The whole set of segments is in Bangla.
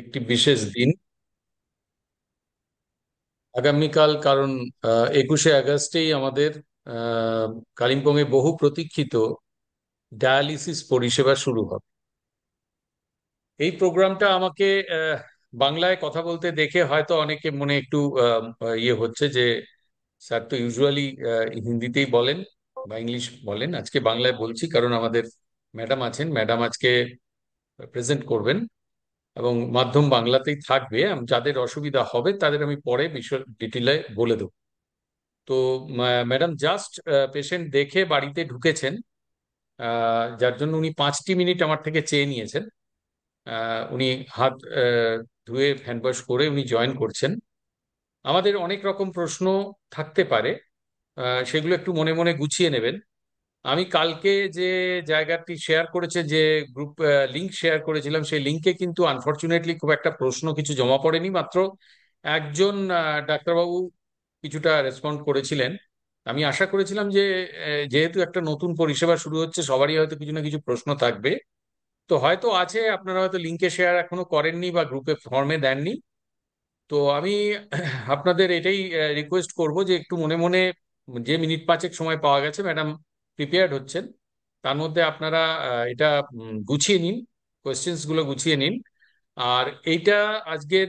একটি বিশেষ দিন আগামীকাল কারণ একুশে আগস্টেই আমাদের কালিম্পংয়ে বহু প্রতীক্ষিত ডায়ালিসিস পরিষেবা শুরু হবে এই প্রোগ্রামটা আমাকে বাংলায় কথা বলতে দেখে হয়তো অনেকে মনে একটু ইয়ে হচ্ছে যে স্যার তো ইউজুয়ালি হিন্দিতেই বলেন বা ইংলিশ বলেন আজকে বাংলায় বলছি কারণ আমাদের ম্যাডাম আছেন ম্যাডাম আজকে প্রেজেন্ট করবেন এবং মাধ্যম বাংলাতেই থাকবে যাদের অসুবিধা হবে তাদের আমি পরে বিষয় ডিটেলে বলে দেব তো ম্যাডাম জাস্ট পেশেন্ট দেখে বাড়িতে ঢুকেছেন যার জন্য উনি পাঁচটি মিনিট আমার থেকে চেয়ে নিয়েছেন উনি হাত ধুয়ে হ্যান্ড ওয়াশ করে উনি জয়েন করছেন আমাদের অনেক রকম প্রশ্ন থাকতে পারে সেগুলো একটু মনে মনে গুছিয়ে নেবেন আমি কালকে যে জায়গাটি শেয়ার করেছে যে গ্রুপ লিংক শেয়ার করেছিলাম সেই লিঙ্কে কিন্তু আনফর্চুনেটলি খুব একটা প্রশ্ন কিছু জমা পড়েনি মাত্র একজন ডাক্তারবাবু কিছুটা রেসপন্ড করেছিলেন আমি আশা করেছিলাম যে যেহেতু একটা নতুন পরিষেবা শুরু হচ্ছে সবারই হয়তো কিছু না কিছু প্রশ্ন থাকবে তো হয়তো আছে আপনারা হয়তো লিঙ্কে শেয়ার এখনো করেননি বা গ্রুপে ফর্মে দেননি তো আমি আপনাদের এটাই রিকোয়েস্ট করব যে একটু মনে মনে যে মিনিট পাঁচেক সময় পাওয়া গেছে ম্যাডাম প্রিপেয়ার্ড হচ্ছেন তার মধ্যে আপনারা এটা গুছিয়ে নিন কোয়েশ্চেন্স গুলো গুছিয়ে নিন আর এইটা আজকের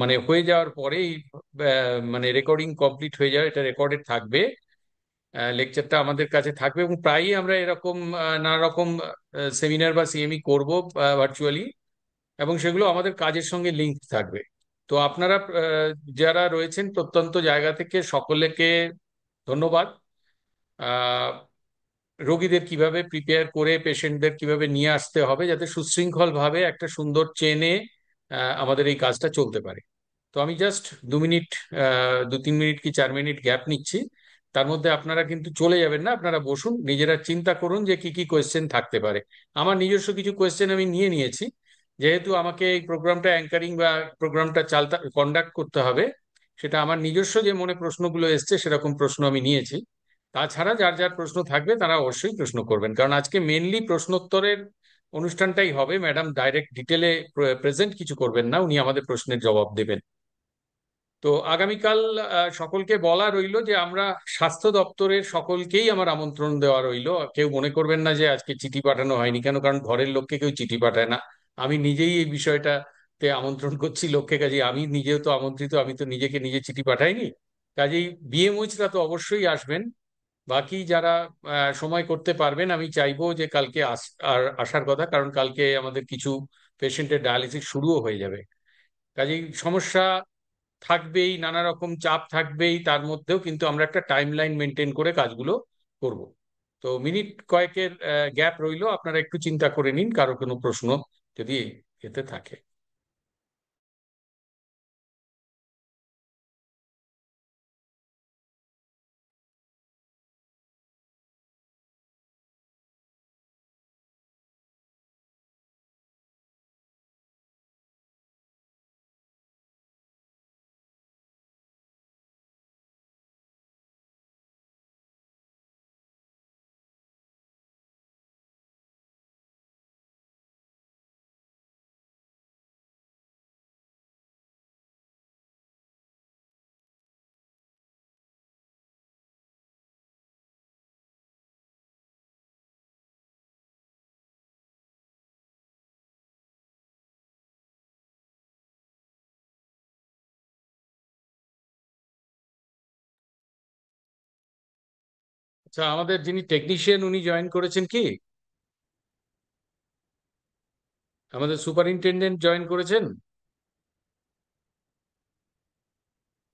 মানে হয়ে যাওয়ার পরেই মানে রেকর্ডিং কমপ্লিট হয়ে যাওয়া এটা রেকর্ডেড থাকবে লেকচারটা আমাদের কাছে থাকবে এবং প্রায়ই আমরা এরকম নানা রকম সেমিনার বা সিএমই করব ভার্চুয়ালি এবং সেগুলো আমাদের কাজের সঙ্গে লিঙ্ক থাকবে তো আপনারা যারা রয়েছেন প্রত্যন্ত জায়গা থেকে সকলেকে ধন্যবাদ রোগীদের কিভাবে প্রিপেয়ার করে পেশেন্টদের কিভাবে নিয়ে আসতে হবে যাতে সুশৃঙ্খলভাবে একটা সুন্দর চেনে আমাদের এই কাজটা চলতে পারে তো আমি জাস্ট দু মিনিট দু তিন মিনিট কি চার মিনিট গ্যাপ নিচ্ছি তার মধ্যে আপনারা কিন্তু চলে যাবেন না আপনারা বসুন নিজেরা চিন্তা করুন যে কি কি কোয়েশ্চেন থাকতে পারে আমার নিজস্ব কিছু কোয়েশ্চেন আমি নিয়ে নিয়েছি যেহেতু আমাকে এই প্রোগ্রামটা অ্যাঙ্কারিং বা প্রোগ্রামটা চালতা কন্ডাক্ট করতে হবে সেটা আমার নিজস্ব যে মনে প্রশ্নগুলো এসছে সেরকম প্রশ্ন আমি নিয়েছি তাছাড়া যার যার প্রশ্ন থাকবে তারা অবশ্যই প্রশ্ন করবেন কারণ আজকে মেনলি প্রশ্নোত্তরের অনুষ্ঠানটাই হবে ম্যাডাম ডাইরেক্ট ডিটেলে প্রেজেন্ট কিছু করবেন না উনি আমাদের প্রশ্নের জবাব দেবেন তো আগামীকাল সকলকে বলা রইল যে আমরা স্বাস্থ্য দপ্তরের সকলকেই আমার আমন্ত্রণ দেওয়া রইল কেউ মনে করবেন না যে আজকে চিঠি পাঠানো হয়নি কেন কারণ ঘরের লোককে কেউ চিঠি পাঠায় না আমি নিজেই এই বিষয়টাতে আমন্ত্রণ করছি লোককে কাজে আমি নিজেও তো আমন্ত্রিত আমি তো নিজেকে নিজে চিঠি পাঠাইনি কাজেই বিএমওইচরা তো অবশ্যই আসবেন বাকি যারা সময় করতে পারবেন আমি চাইবো যে কালকে আর আসার কথা কারণ কালকে আমাদের কিছু পেশেন্টের ডায়ালিসিস শুরুও হয়ে যাবে কাজেই সমস্যা থাকবেই নানা রকম চাপ থাকবেই তার মধ্যেও কিন্তু আমরা একটা টাইম লাইন মেনটেন করে কাজগুলো করব তো মিনিট কয়েকের গ্যাপ রইল আপনারা একটু চিন্তা করে নিন কারো কোনো প্রশ্ন যদি এতে থাকে আচ্ছা আমাদের যিনি টেকনিশিয়ান উনি জয়েন করেছেন কি আমাদের সুপারিনটেন্ডেন্ট জয়েন করেছেন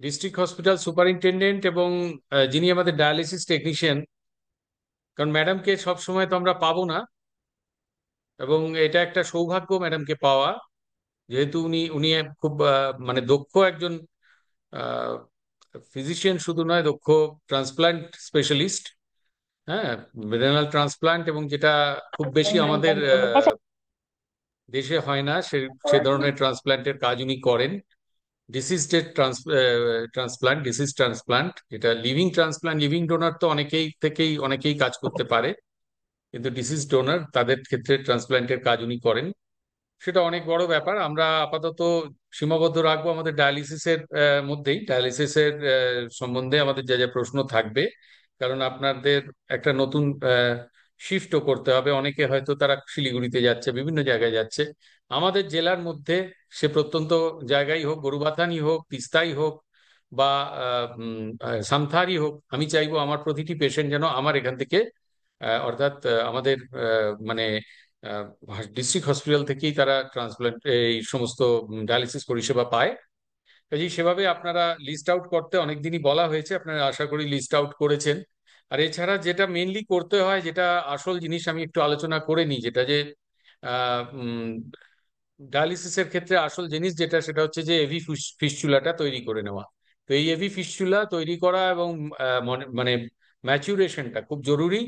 ডিস্ট্রিক্ট হসপিটাল সুপারিনটেন্ডেন্ট এবং যিনি আমাদের ডায়ালিসিস টেকনিশিয়ান কারণ ম্যাডামকে সব সময় তো আমরা পাবো না এবং এটা একটা সৌভাগ্য ম্যাডামকে পাওয়া যেহেতু উনি উনি খুব মানে দক্ষ একজন ফিজিশিয়ান শুধু নয় দক্ষ ট্রান্সপ্লান্ট স্পেশালিস্ট হ্যাঁ বেদনাল ট্রান্সপ্লান্ট এবং যেটা খুব বেশি আমাদের দেশে হয় না সে সে ধরনের ট্রান্সপ্লান্টের কাজ উনি করেন deceased trans transplant deceased transplant যেটা লিভিং ট্রান্সপ্লান্ট লিভিং ডোনার তো অনেকেই থেকেই অনেকেই কাজ করতে পারে কিন্তু ডিসিজ ডোনার তাদের ক্ষেত্রে ট্রান্সপ্লান্টের কাজ উনি করেন সেটা অনেক বড় ব্যাপার আমরা আপাতত সীমাবদ্ধ রাখবো আমাদের ডায়ালিসিসের মধ্যেই ডায়ালিসিসের সম্বন্ধে আমাদের যা যা প্রশ্ন থাকবে কারণ আপনাদের একটা নতুন শিফটও করতে হবে অনেকে হয়তো তারা শিলিগুড়িতে যাচ্ছে বিভিন্ন জায়গায় যাচ্ছে আমাদের জেলার মধ্যে সে প্রত্যন্ত জায়গায় হোক গরুবাথানি হোক তিস্তাই হোক বা সামথারই হোক আমি চাইবো আমার প্রতিটি পেশেন্ট যেন আমার এখান থেকে অর্থাৎ আমাদের মানে ডিস্ট্রিক্ট হসপিটাল থেকেই তারা ট্রান্সপ্লান্ট এই সমস্ত ডায়ালিসিস পরিষেবা পায় কাজেই সেভাবে আপনারা লিস্ট আউট করতে অনেকদিনই বলা হয়েছে আপনারা আশা করি লিস্ট আউট করেছেন আর এছাড়া যেটা মেনলি করতে হয় যেটা আসল জিনিস আমি একটু আলোচনা করে নিই যেটা যে ডায়ালিসিসের ক্ষেত্রে আসল জিনিস যেটা সেটা হচ্ছে যে এভি ফিস্টুলাটা তৈরি করে নেওয়া তো এই এভি ফিস্টুলা তৈরি করা এবং মানে ম্যাচুরেশনটা খুব জরুরি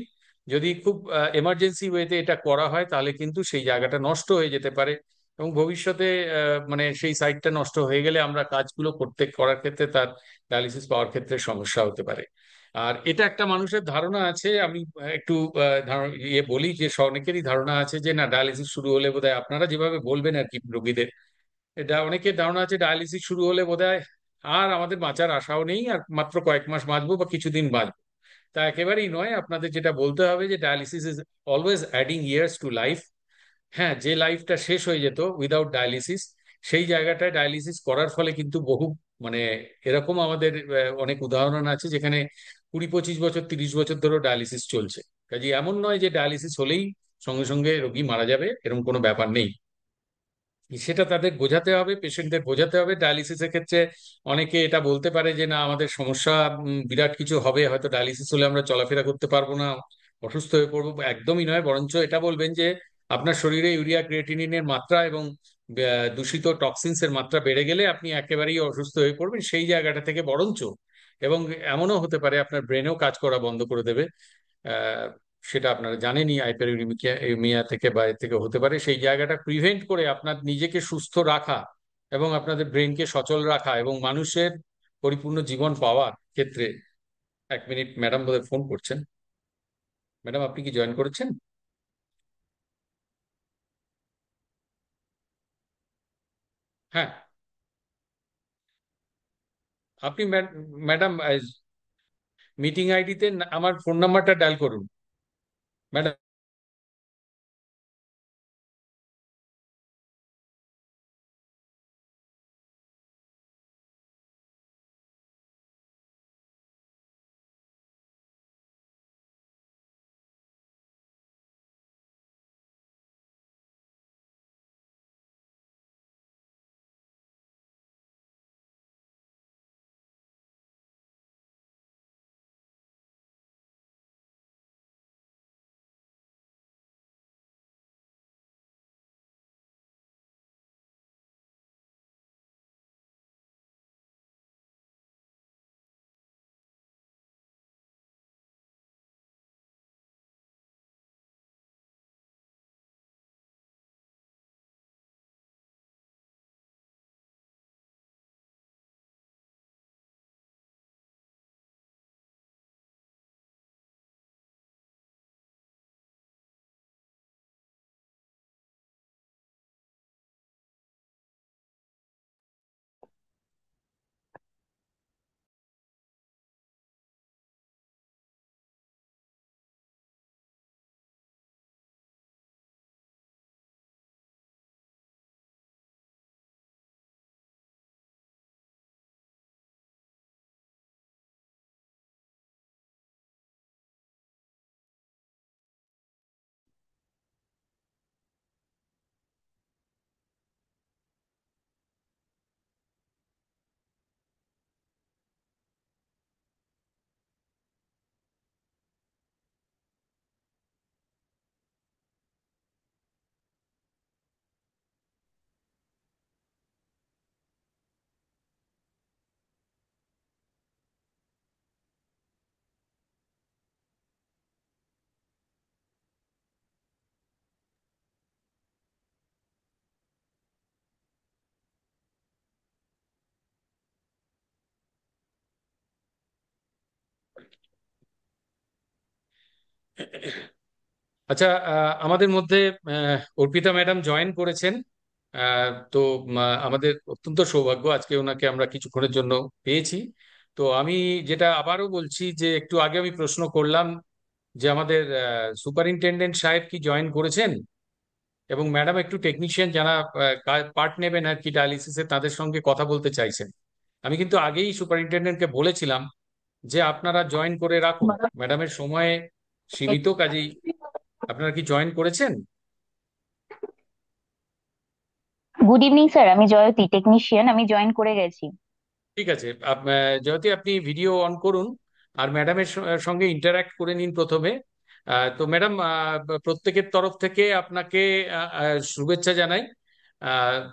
যদি খুব এমার্জেন্সি ওয়েতে এটা করা হয় তাহলে কিন্তু সেই জায়গাটা নষ্ট হয়ে যেতে পারে এবং ভবিষ্যতে মানে সেই সাইটটা নষ্ট হয়ে গেলে আমরা কাজগুলো করতে করার ক্ষেত্রে তার ডায়ালিসিস পাওয়ার ক্ষেত্রে সমস্যা হতে পারে আর এটা একটা মানুষের ধারণা আছে আমি একটু ইয়ে বলি যে অনেকেরই ধারণা আছে যে না ডায়ালিসিস শুরু হলে বোধহয় আপনারা যেভাবে বলবেন আর কি রোগীদের এটা অনেকের ধারণা আছে ডায়ালিসিস শুরু হলে বোধহয় আর আমাদের বাঁচার আশাও নেই আর মাত্র কয়েক মাস বাঁচবো বা কিছুদিন বাঁচবো তা একেবারেই নয় আপনাদের যেটা বলতে হবে যে dialysis is always adding years to life হ্যাঁ যে লাইফটা শেষ হয়ে যেত উইদাউট ডায়ালিসিস সেই জায়গাটায় ডায়ালিসিস করার ফলে কিন্তু বহু মানে এরকম আমাদের অনেক উদাহরণ আছে যেখানে কুড়ি পঁচিশ বছর তিরিশ বছর ধরেও ডায়ালিসিস চলছে কাজে এমন নয় যে ডায়ালিসিস হলেই সঙ্গে সঙ্গে রোগী মারা যাবে এরকম কোনো ব্যাপার নেই সেটা তাদের বোঝাতে হবে পেশেন্টদের বোঝাতে হবে ডায়ালিসিসের ক্ষেত্রে অনেকে এটা বলতে পারে যে না আমাদের সমস্যা বিরাট কিছু হবে হয়তো ডায়ালিসিস হলে আমরা চলাফেরা করতে পারবো না অসুস্থ হয়ে পড়বো একদমই নয় বরঞ্চ এটা বলবেন যে আপনার শরীরে ইউরিয়া ক্রিয়েটিনিনের মাত্রা এবং দূষিত টক্সিনসের মাত্রা বেড়ে গেলে আপনি একেবারেই অসুস্থ হয়ে পড়বেন সেই জায়গাটা থেকে বরঞ্চ এবং এমনও হতে পারে আপনার ব্রেনেও কাজ করা বন্ধ করে দেবে সেটা আপনারা জানেনই হাইপার ইউমিয়া থেকে বা থেকে হতে পারে সেই জায়গাটা প্রিভেন্ট করে আপনার নিজেকে সুস্থ রাখা এবং আপনাদের ব্রেনকে সচল রাখা এবং মানুষের পরিপূর্ণ জীবন পাওয়ার ক্ষেত্রে এক মিনিট ম্যাডাম বোধহয় ফোন করছেন ম্যাডাম আপনি কি জয়েন করেছেন হ্যাঁ আপনি ম্যাডাম মিটিং আইডিতে আমার ফোন নাম্বারটা ডায়াল করুন ম্যাডাম আচ্ছা আমাদের মধ্যে অর্পিতা ম্যাডাম জয়েন করেছেন তো আমাদের অত্যন্ত সৌভাগ্য আজকে ওনাকে আমরা কিছুক্ষণের জন্য পেয়েছি তো আমি যেটা আবারও বলছি যে একটু আগে আমি প্রশ্ন করলাম যে আমাদের সুপারিনটেন্ডেন্ট সাহেব কি জয়েন করেছেন এবং ম্যাডাম একটু টেকনিশিয়ান যারা পার্ট নেবেন আর কি ডায়ালিসিসে তাদের সঙ্গে কথা বলতে চাইছেন আমি কিন্তু আগেই সুপারিনটেন্ডেন্টকে বলেছিলাম যে আপনারা জয়েন করে রাখুন ম্যাডামের সময়ে সীমিত কাজেই আপনারা কি জয়েন করেছেন গুড ইভিনিং স্যার আমি জয়তি টেকনিশিয়ান আমি জয়েন করে গেছি ঠিক আছে জয়তী আপনি ভিডিও অন করুন আর ম্যাডামের সঙ্গে ইন্টারাক্ট করে নিন প্রথমে তো ম্যাডাম প্রত্যেকের তরফ থেকে আপনাকে শুভেচ্ছা জানাই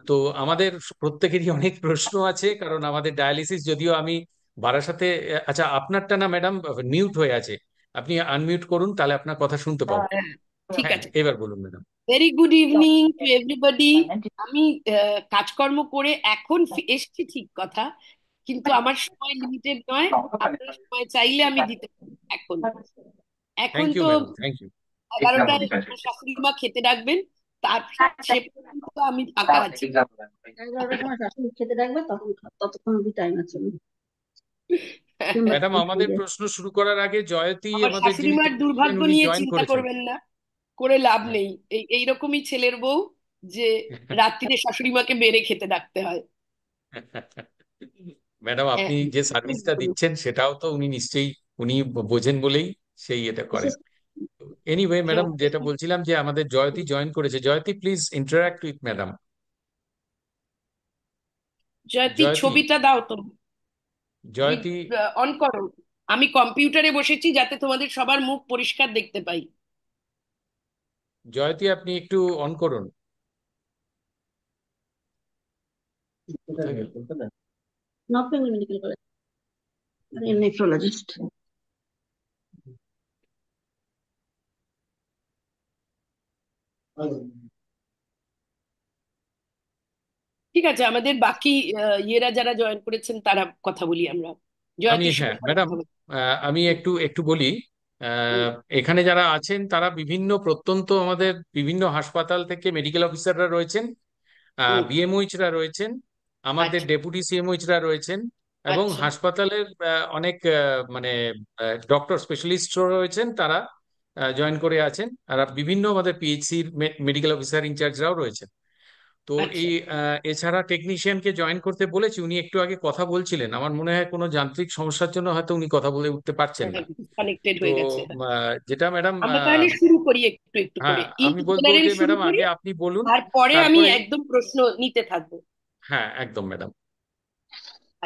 তো আমাদের প্রত্যেকেরই অনেক প্রশ্ন আছে কারণ আমাদের ডায়ালিসিস যদিও আমি বারাসাতে আচ্ছা আপনারটা না ম্যাডাম মিউট হয়ে আছে আপনি আনমিউট করুন তাহলে আপনার কথা শুনতে পাবো হ্যাঁ, ঠিক হ্যাঁ, আছে এবার বলুন madam very good evening to everybody আমি কাজকর্ম করে এখন এসছি ঠিক কথা কিন্তু আমার সময় লিমিটেড নয় আপনার সময় চাইলে আমি দিতে এখন এখন তো এগারোটায় মা খেতে ডাকবেন তার আমি ততক্ষণ টাইম আছে ম্যাডাম আমাদের প্রশ্ন শুরু করার আগে জয়তি আমাদের শাশুড়িমার দুর্ভাগ্য নিয়ে চিন্তা করবেন না করে লাভ হ্যাঁ। নেই এই এইরকমই ছেলের বউ যে রাত্রিতে শাশুড়িমাকে বেড়ে খেতে ডাকতে হয় ম্যাডাম হ্যাঁ। আপনি যে সার্ভিসটা দিচ্ছেন সেটাও তো উনি নিশ্চয়ই উনি বোঝেন বলেই সেই এটা করে এনিওয়ে ম্যাডাম হ্যাঁ। যেটা বলছিলাম যে আমাদের জয়তি জয়েন করেছে Jayati please interact with madam Jayati ছবিটা দাও তো জয়তি অন করো আমি কম্পিউটারে বসেছি যাতে তোমাদের সবার মুখ পরিষ্কার দেখতে পাই জয়তি আপনি একটু অন করুন নেফ্রোলজিস্ট ঠিক আছে আমাদের বাকি ইয়েরা যারা জয়েন করেছেন তারা কথা বলি আমরা আমি হ্যাঁ ম্যাডাম আমি একটু একটু বলি এখানে যারা আছেন তারা বিভিন্ন প্রত্যন্ত আমাদের বিভিন্ন হাসপাতাল থেকে মেডিকেল অফিসাররা রয়েছেন বিএমওইচরা রয়েছেন আমাদের ডেপুটি আচ্ছা। সিএমওইচরা রয়েছেন এবং আচ্ছা। হাসপাতালের অনেক মানে ডক্টর স্পেশালিস্ট রয়েছেন তারা জয়েন করে আছেন আর বিভিন্ন আমাদের পিএইচসির মেডিকেল অফিসার ইনচার্জরাও রয়েছেন তো আচ্ছা। এই এছাড়া টেকনিশিয়ানকে জয়েন করতে বলেছি উনি একটু আগে কথা বলছিলেন আমার মনে হয় কোনো যান্ত্রিক সমস্যার জন্য হয়তো উনি কথা বলে উঠতে পারছেন না যেটা ম্যাডাম শুরু করি একটু একটু হ্যাঁ, আমি বলবো যে ম্যাডাম আগে আপনি বলুন তারপরে আমি একদম প্রশ্ন নিতে থাকবো হ্যাঁ একদম ম্যাডাম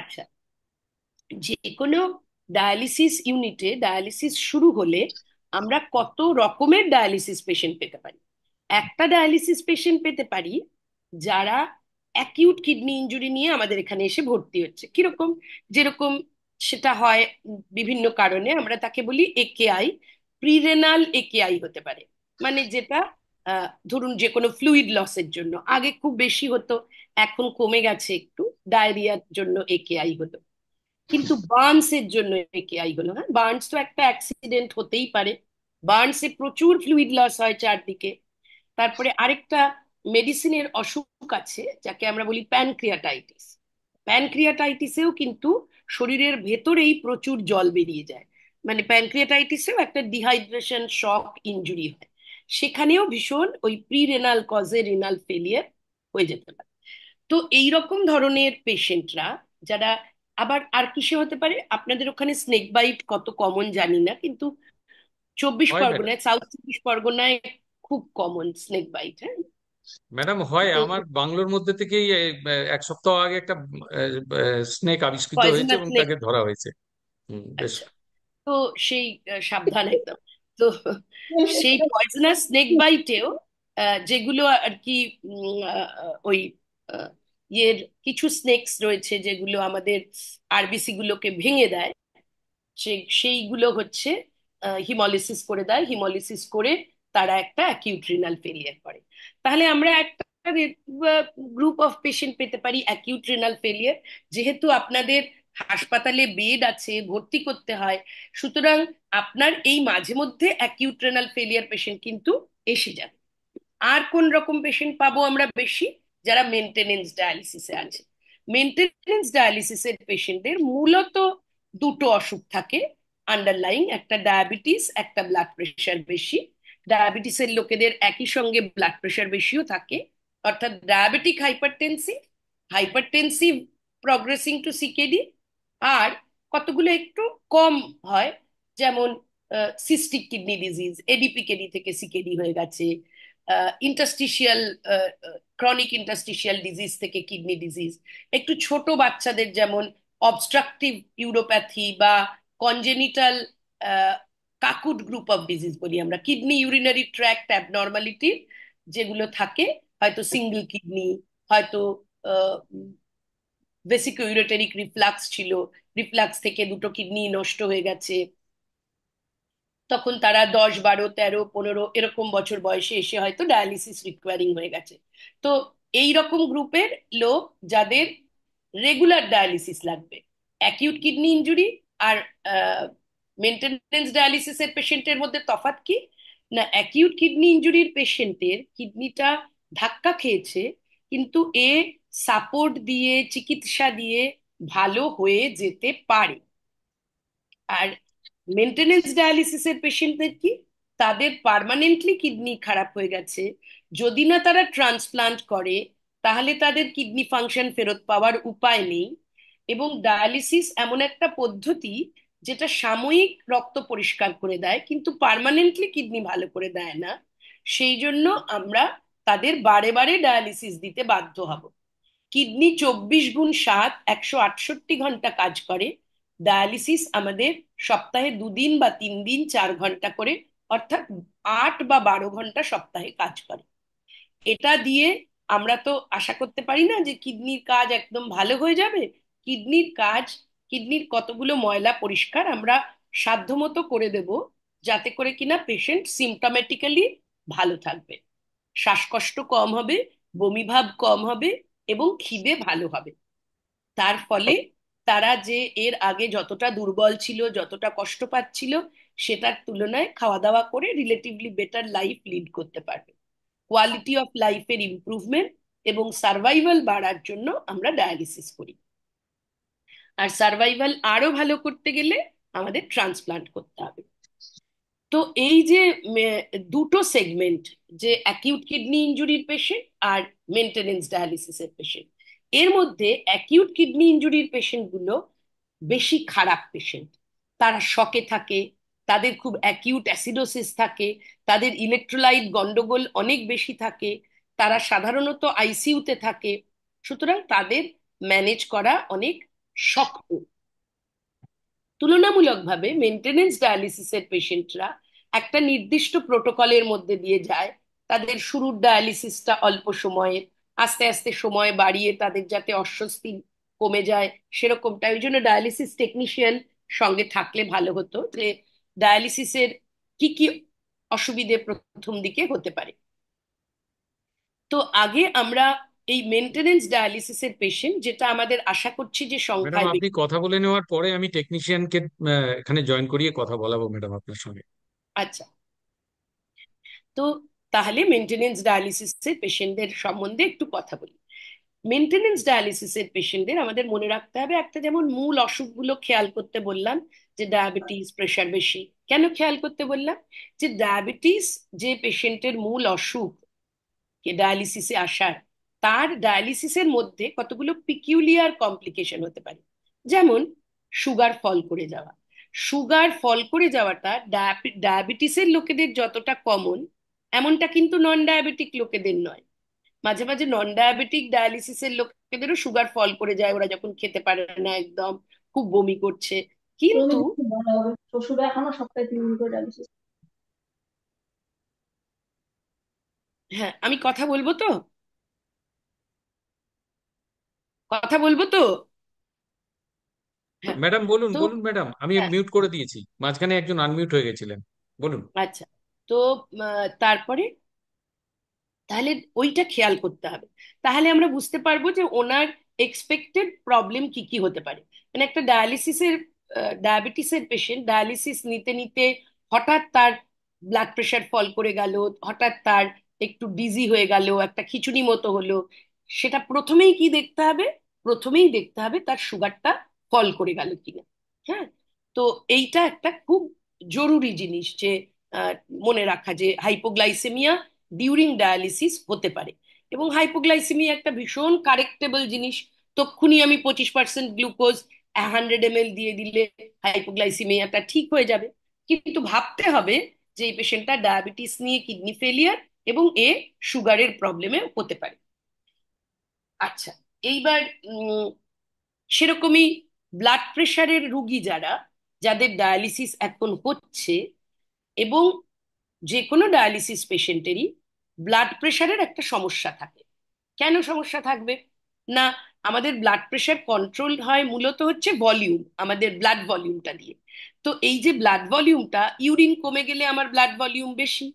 আচ্ছা যে কোনো ডায়ালিসিস ইউনিটে ডায়ালিসিস শুরু হলে আমরা কত রকমের ডায়ালিসিস পেশেন্ট পেতে পারি একটা ডায়ালিসিস পেশেন্ট পেতে পারি যারা অ্যাকিউট কিডনি ইঞ্জুরি নিয়ে আমাদের এখানে এসে ভর্তি হচ্ছে কিরকম যেরকম সেটা হয় বিভিন্ন কারণে আমরা তাকে বলি একেআই প্রিরেনাল একেআই হতে পারে মানে যেটা ধরুন যে কোনো ফ্লুইড লসের জন্য আগে খুব বেশি হতো এখন কমে গেছে একটু ডায়রিয়ার জন্য একেআই হতো কিন্তু বার্নসের জন্য একেআই হলো হ্যাঁ বার্নস তো একটা অ্যাক্সিডেন্ট হতেই পারে বার্নসে প্রচুর ফ্লুইড লস হয় চারদিকে তারপরে আরেকটা মেডিসিনের অসুখ আছে যাকে আমরা বলি প্যানক্রিয়াটাইটিস প্যানক্রিয়াটাইটিসেও কিন্তু শরীরের ভেতরেই প্রচুর জল বেরিয়ে যায় মানে প্যানক্রিয়াটাইটিসেও একটা ডিহাইড্রেশন শক ইঞ্জুরি হয় সেখানেও ভীষণ ওই প্রি রেনাল কজে রেনাল ফেলিয়ার হয়ে যেতে পারে তো এই রকম ধরনের পেশেন্টরা যারা আবার আর কিসে হতে পারে আপনাদের ওখানে স্নেক বাইট কত কমন জানি না কিন্তু চব্বিশ পরগনায় সাউথ চব্বিশ পরগনায় খুব কমন স্নেক বাইট হ্যাঁ ম্যাডাম হয় আমার বাংলোর মধ্যে থেকেই এক সপ্তাহ আগে একটা স্নেক আবিষ্কৃত হয়েছে এবং তাকে ধরা হয়েছে আচ্ছা। বেশ তো সেই সাবধান একদম তো সেই পয়জনাস স্নেক বাইটেও যেগুলো আর কি ওই ইয়ের কিছু স্নেকস রয়েছে যেগুলো আমাদের আরবিসি গুলোকে ভেঙে দেয় সেইগুলো হচ্ছে হিমোলিসিস করে দেয় হিমোলিসিস করে তারা একটা অ্যাকিউট রিনাল ফেলিয়ার করে তাহলে আমরা একটা গ্রুপ অফ পেশেন্ট পেতে পারি অ্যাকিউট রিনাল ফেলিয়ার যেহেতু আপনাদের হাসপাতালে বেড আছে ভর্তি করতে হয় সুতরাং আপনার এই মাঝে মধ্যে অ্যাকিউট ফেলিয়ার পেশেন্ট কিন্তু এসে যাবে আর কোন রকম পেশেন্ট পাবো আমরা বেশি যারা মেনটেনেন্স ডায়ালিসিসে আছে মেনটেনেন্স ডায়ালিসিসের পেশেন্টদের মূলত দুটো অসুখ থাকে আন্ডারলাইং একটা ডায়াবেটিস একটা ব্লাড প্রেশার বেশি ডায়াবেটিসের লোকেদের একই সঙ্গে ব্লাড প্রেশার বেশিও থাকে অর্থাৎ diabetic hypertensive hypertensive progressing to CKD আর কতগুলো একটু কম হয় যেমন সিস্টিক কিডনি ডিজিজ এডিপিকেডি থেকে সিকেডি হয়ে গেছে ইন্টাস্টিশিয়াল ক্রনিক ইন্টাস্টিশিয়াল ডিজিজ থেকে কিডনি ডিজিজ একটু ছোট বাচ্চাদের যেমন অবস্ট্রাকটিভ ইউরোপ্যাথি বা congenital CAKUT group of disease বলি আমরা কিডনি ইউরিনারি ট্র্যাক্ট অ্যাবনর্মালিটির যেগুলো থাকে হয়তো সিঙ্গল কিডনি হয়তো বেসিক ইউরেটেরিক রিফ্লাক্স ছিল রিফ্লাক্স থেকে দুটো কিডনি নষ্ট হয়ে গেছে তখন তারা দশ বারো তেরো পনেরো এরকম বছর বয়সে এসে হয়তো ডায়ালিসিস রিকোয়ারিং হয়ে গেছে তো এই রকম গ্রুপের লোক যাদের রেগুলার ডায়ালিসিস লাগবে অ্যাকিউট কিডনি ইঞ্জুরি আর ডায়ালিসিস এর পেশেন্টের মধ্যে তফাৎ কি না অ্যাকিউট কিডনি ইঞ্জুরির পেশেন্টের কিডনিটা ধাক্কা খেয়েছে কিন্তু এ সাপোর্ট দিয়ে চিকিৎসা দিয়ে ভালো হয়ে যেতে পারে আর ডায়ালিসিস এর পেশেন্টদের কি তাদের পারমানেন্টলি কিডনি খারাপ হয়ে গেছে যদি না তারা ট্রান্সপ্লান্ট করে তাহলে তাদের কিডনি ফাংশন ফেরত পাওয়ার উপায় নেই এবং ডায়ালিসিস এমন একটা পদ্ধতি যেটা সাময়িক রক্ত পরিষ্কার করে দেয় কিন্তু পারমানেন্টলি কিডনি ভালো করে দেয় না সেই জন্য আমরা তাদের বারে বারে ডায়ালিসিস দিতে বাধ্য হব কিডনি চব্বিশ গুণ সাত একশো আটষট্টি ঘন্টা কাজ করে ডায়ালিসিস আমাদের সপ্তাহে দুদিন বা তিন দিন চার ঘন্টা করে অর্থাৎ আট বা বারো ঘন্টা সপ্তাহে কাজ করে এটা দিয়ে আমরা তো আশা করতে পারি না যে কিডনির কাজ একদম ভালো হয়ে যাবে কিডনির কাজ কিডনির কতগুলো ময়লা পরিষ্কার আমরা সাধ্যমতো করে দেব যাতে করে কিনা পেশেন্ট সিমটমেটিক্যালি ভালো থাকবে শ্বাসকষ্ট কম হবে বমিভাব কম হবে এবং খিদে ভালো হবে তার ফলে তারা যে এর আগে যতটা দুর্বল ছিল যতটা কষ্ট পাচ্ছিল সেটার তুলনায় খাওয়া দাওয়া করে রিলেটিভলি বেটার লাইফ লিড করতে পারবে কোয়ালিটি অফ লাইফের ইম্প্রুভমেন্ট এবং সার্ভাইভাল বাড়ার জন্য আমরা ডায়ালিসিস করি আর সার্ভাইভাল আরো ভালো করতে গেলে আমাদের ট্রান্সপ্লান্ট করতে হবে তো এই যে দুটো সেগমেন্ট যে অ্যাকিউট কিডনি ইঞ্জুরির পেশেন্ট আর মেনটেনেন্স ডায়ালিসিসের পেশেন্ট এর মধ্যে অ্যাকিউট কিডনি ইঞ্জুরির পেশেন্টগুলো বেশি খারাপ পেশেন্ট তারা শকে থাকে তাদের খুব অ্যাকিউট অ্যাসিডোসিস থাকে তাদের ইলেকট্রোলাইট গন্ডগোল অনেক বেশি থাকে তারা সাধারণত আইসিউতে থাকে সুতরাং তাদের ম্যানেজ করা অনেক শক্ত তুলনামূলকভাবে মেনটেনেন্স ডায়ালিসিসের পেশেন্টরা একটা নির্দিষ্ট প্রোটোকলের মধ্যে দিয়ে যায় তাদের শুরুর ডায়ালিসিসটা অল্প সময়ের আস্তে আস্তে সময় বাড়িয়ে তাদের যাতে অস্বস্তি কমে যায় সেরকমটা ওই জন্য ডায়ালিসিস টেকনিশিয়ান সঙ্গে থাকলে ভালো হতো যে ডায়ালিসিসের কি কি অসুবিধে প্রথম দিকে হতে পারে তো আগে আমরা এই মেনটেনেন্স ডায়ালিসিসের পেশেন্ট যেটা আমাদের আশা করছি যে সংখ্যায় আপনি কথা বলে নেওয়ার পরে আমি টেকনিশিয়ানকে এখানে জয়েন করিয়ে কথা বলাবো ম্যাডাম আপনার সঙ্গে আচ্ছা তো তাহলে মেনটেনেন্স ডায়ালিসিসের পেশেন্টদের সম্বন্ধে একটু কথা বলি মেনটেনেন্স ডায়ালিসিসের পেশেন্টদের আমাদের মনে রাখতে হবে একটা যেমন মূল অসুখগুলো খেয়াল করতে বললাম যে ডায়াবেটিস প্রেশার বেশি কেন খেয়াল করতে বললাম যে ডায়াবেটিস যে পেশেন্টের মূল অসুখ ডায়ালিসিসে আসার তার ডায়ালিসিসের মধ্যে কতগুলো পিকিউলিয়ার কমপ্লিকেশন হতে পারে যেমন সুগার ফল করে যাওয়া সুগার ফল করে যাওয়াটা ডায়াবেটিসের লোকেদের যতটা কমন এমনটা কিন্তু নন ডায়াবেটিক লোকেদের নয় মাঝে মাঝে নন ডায়াবেটিক ডায়ালিসিসের লোকেদেরও সুগার ফল করে যায় ওরা যখন খেতে পারে না একদম খুব বমি করছে কিন্তু হ্যাঁ আমি কথা বলবো তো কথা বলবো তো হ্যাঁ ম্যাডাম বলুন তো বলুন ম্যাডাম আমি হ্যাঁ মিউট করে দিয়েছি মাঝখানে একজন আনমিউট হয়ে গেছিলেন বলুন আচ্ছা তো তারপরে তাহলে ওইটা খেয়াল করতে হবে তাহলে আমরা বুঝতে পারবো যে ওনার এক্সপেক্টেড প্রবলেম কি কি হতে পারে মানে একটা ডায়ালিসিসের ডায়াবেটিসের পেশেন্ট ডায়ালিসিস নিতে নিতে হঠাৎ তার ব্লাড প্রেশার ফল করে গেল হঠাৎ তার একটু ডিজি হয়ে গেল একটা খিচুড়ি মতো হলো সেটা প্রথমেই কি দেখতে হবে প্রথমেই দেখতে হবে তার সুগারটা ফল করে গেল কিনা হ্যাঁ তো এইটা একটা খুব জরুরি জিনিস যে মনে রাখা যে হাইপোগ্লাইসেমিয়া ডিউরিং ডায়ালিসিস হতে পারে এবং হাইপোগ্লাইসেমিয়া একটা ভীষণ কারেক্টেবল জিনিস তক্ষুনি আমি পঁচিশ পার্সেন্ট গ্লুকোজ হান্ড্রেড এম দিয়ে দিলে হাইপোগ্লাইসিমিয়াটা ঠিক হয়ে যাবে কিন্তু ভাবতে হবে যে এই পেশেন্টটা ডায়াবেটিস নিয়ে কিডনি ফেলিয়ার এবং এ সুগারের প্রবলেমে হতে পারে আচ্ছা এইবার সেরকমই ব্লাড প্রেশারের রুগী যারা যাদের ডায়ালিসিস এখন হচ্ছে এবং যে কোনো ডায়ালিসিস পেশেন্টেরই ব্লাড প্রেশারের একটা সমস্যা থাকে কেন সমস্যা থাকবে না আমাদের ব্লাড প্রেশার কন্ট্রোল হয় মূলত হচ্ছে ভলিউম আমাদের ব্লাড ভলিউমটা দিয়ে তো এই যে ব্লাড ভলিউমটা ইউরিন কমে গেলে আমার ব্লাড ভলিউম বেশি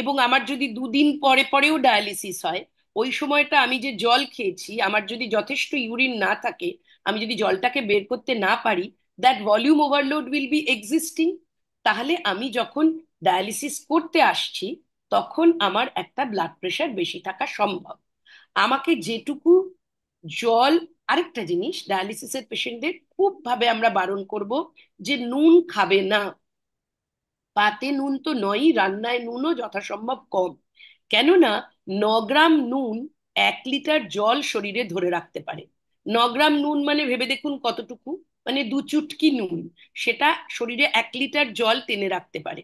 এবং আমার যদি দুদিন পরে পরেও ডায়ালিসিস হয় ওই সময়টা আমি যে জল খেয়েছি আমার যদি যথেষ্ট ইউরিন না থাকে আমি যদি জলটাকে বের করতে না পারি that volume overload will be existing তাহলে আমি যখন ডায়ালিসিস করতে আসছি তখন আমার একটা ব্লাড প্রেশার বেশি থাকা সম্ভব আমাকে যেটুকু জল আরেকটা জিনিস ডায়ালিসিসের পেশেন্টদের খুব ভাবে আমরা বারণ করব যে নুন খাবে না পাতে নুন তো নয়ই রান্নায় নুনও যথাসম্ভব কম কেননা ন গ্রাম নুন এক লিটার জল শরীরে ধরে রাখতে পারে ন গ্রাম নুন মানে ভেবে দেখুন কতটুকু মানে দু চুটকি নুন সেটা শরীরে এক লিটার জল টেনে রাখতে পারে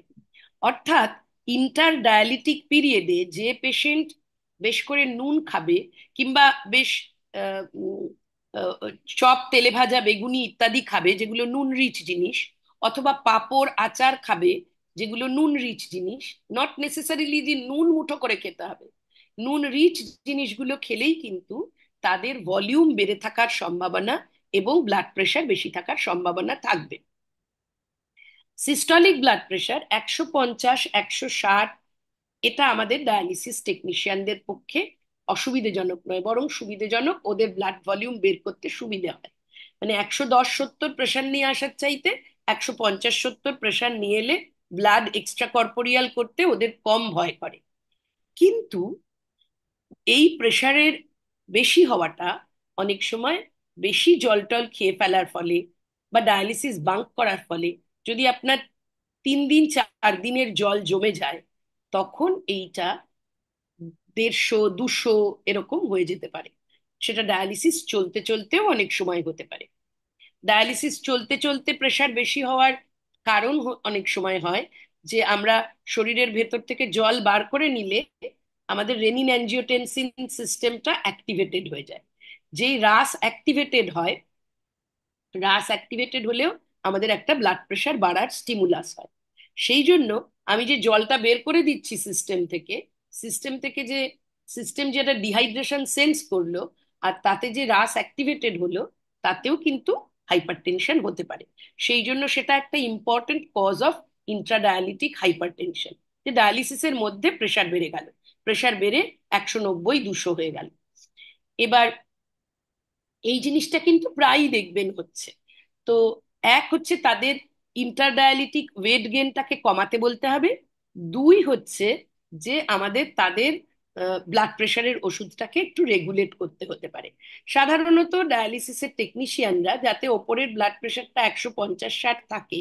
অর্থাৎ ইন্টার ডায়ালিটিক পিরিয়ডে যে পেশেন্ট বেশ করে নুন খাবে কিংবা বেশ চপ তেলে ভাজা বেগুনি ইত্যাদি খাবে যেগুলো নুন রিচ জিনিস অথবা পাপড় আচার খাবে যেগুলো নুন রিচ জিনিস নট নেসেসারিলি যে নুন মুঠো করে খেতে হবে নুন রিচ জিনিসগুলো খেলেই কিন্তু তাদের ভলিউম বেড়ে থাকার সম্ভাবনা এবং ব্লাড প্রেশার বেশি থাকার সম্ভাবনা থাকবে সিস্টলিক ব্লাড প্রেশার একশো পঞ্চাশ একশো ষাট এটা আমাদের ডায়ালিসিস টেকনিশিয়ানদের পক্ষে অসুবিধেজনক নয় বরং সুবিধেজনক ওদের ব্লাড ভলিউম বের করতে সুবিধে হয় মানে একশো দশ সত্তর প্রেশার নিয়ে আসার চাইতে একশো পঞ্চাশ সত্তর প্রেশার নিয়ে এলে ব্লাড এক্সট্রা কর্পোরিয়াল করতে ওদের কম ভয় করে কিন্তু এই প্রেশারের বেশি হওয়াটা অনেক সময় বেশি জল টল খেয়ে ফেলার ফলে বা ডায়ালিসিস বাঙ্ক করার ফলে যদি আপনার তিন দিন চার দিনের জল জমে যায় তখন এইটা দেড়শো দুশো এরকম হয়ে যেতে পারে সেটা ডায়ালিসিস চলতে চলতেও অনেক সময় হতে পারে ডায়ালিসিস চলতে চলতে প্রেশার বেশি হওয়ার কারণ অনেক সময় হয় যে আমরা শরীরের ভেতর থেকে জল বার করে নিলে আমাদের রেনিন অ্যাঞ্জিওটেনসিন সিস্টেমটা অ্যাক্টিভেটেড হয়ে যায় যেই রাস অ্যাক্টিভেটেড হয় রাস অ্যাক্টিভেটেড হলেও আমাদের একটা ব্লাড প্রেশার বাড়ার স্টিমুলাস হয় সেই জন্য আমি যে জলটা বের করে দিচ্ছি সিস্টেম থেকে সিস্টেম থেকে যে সিস্টেম যে একটা ডিহাইড্রেশন সেন্স করলো আর তাতে যে রাস অ্যাক্টিভেটেড হলো তাতেও কিন্তু হাইপারটেনশন হতে পারে সেই জন্য সেটা একটা important cause of intradialytic hypertension যে ডায়ালিসিসের মধ্যে প্রেশার বেড়ে গেল প্রেশার বেড়ে একশো নব্বই দুশো হয়ে গেল এবার এই জিনিসটা কিন্তু প্রায়ই দেখবেন হচ্ছে তো এক হচ্ছে তাদের ইন্টারডায়ালিটিক ওয়েট গেনটাকে কমাতে বলতে হবে দুই হচ্ছে যে আমাদের তাদের ব্লাড প্রেশারের ওষুধটাকে একটু রেগুলেট করতে হতে পারে সাধারণত ডায়ালিসিসের টেকনিশিয়ানরা যাতে ওপরের ব্লাড প্রেশারটা একশো পঞ্চাশ ষাট থাকে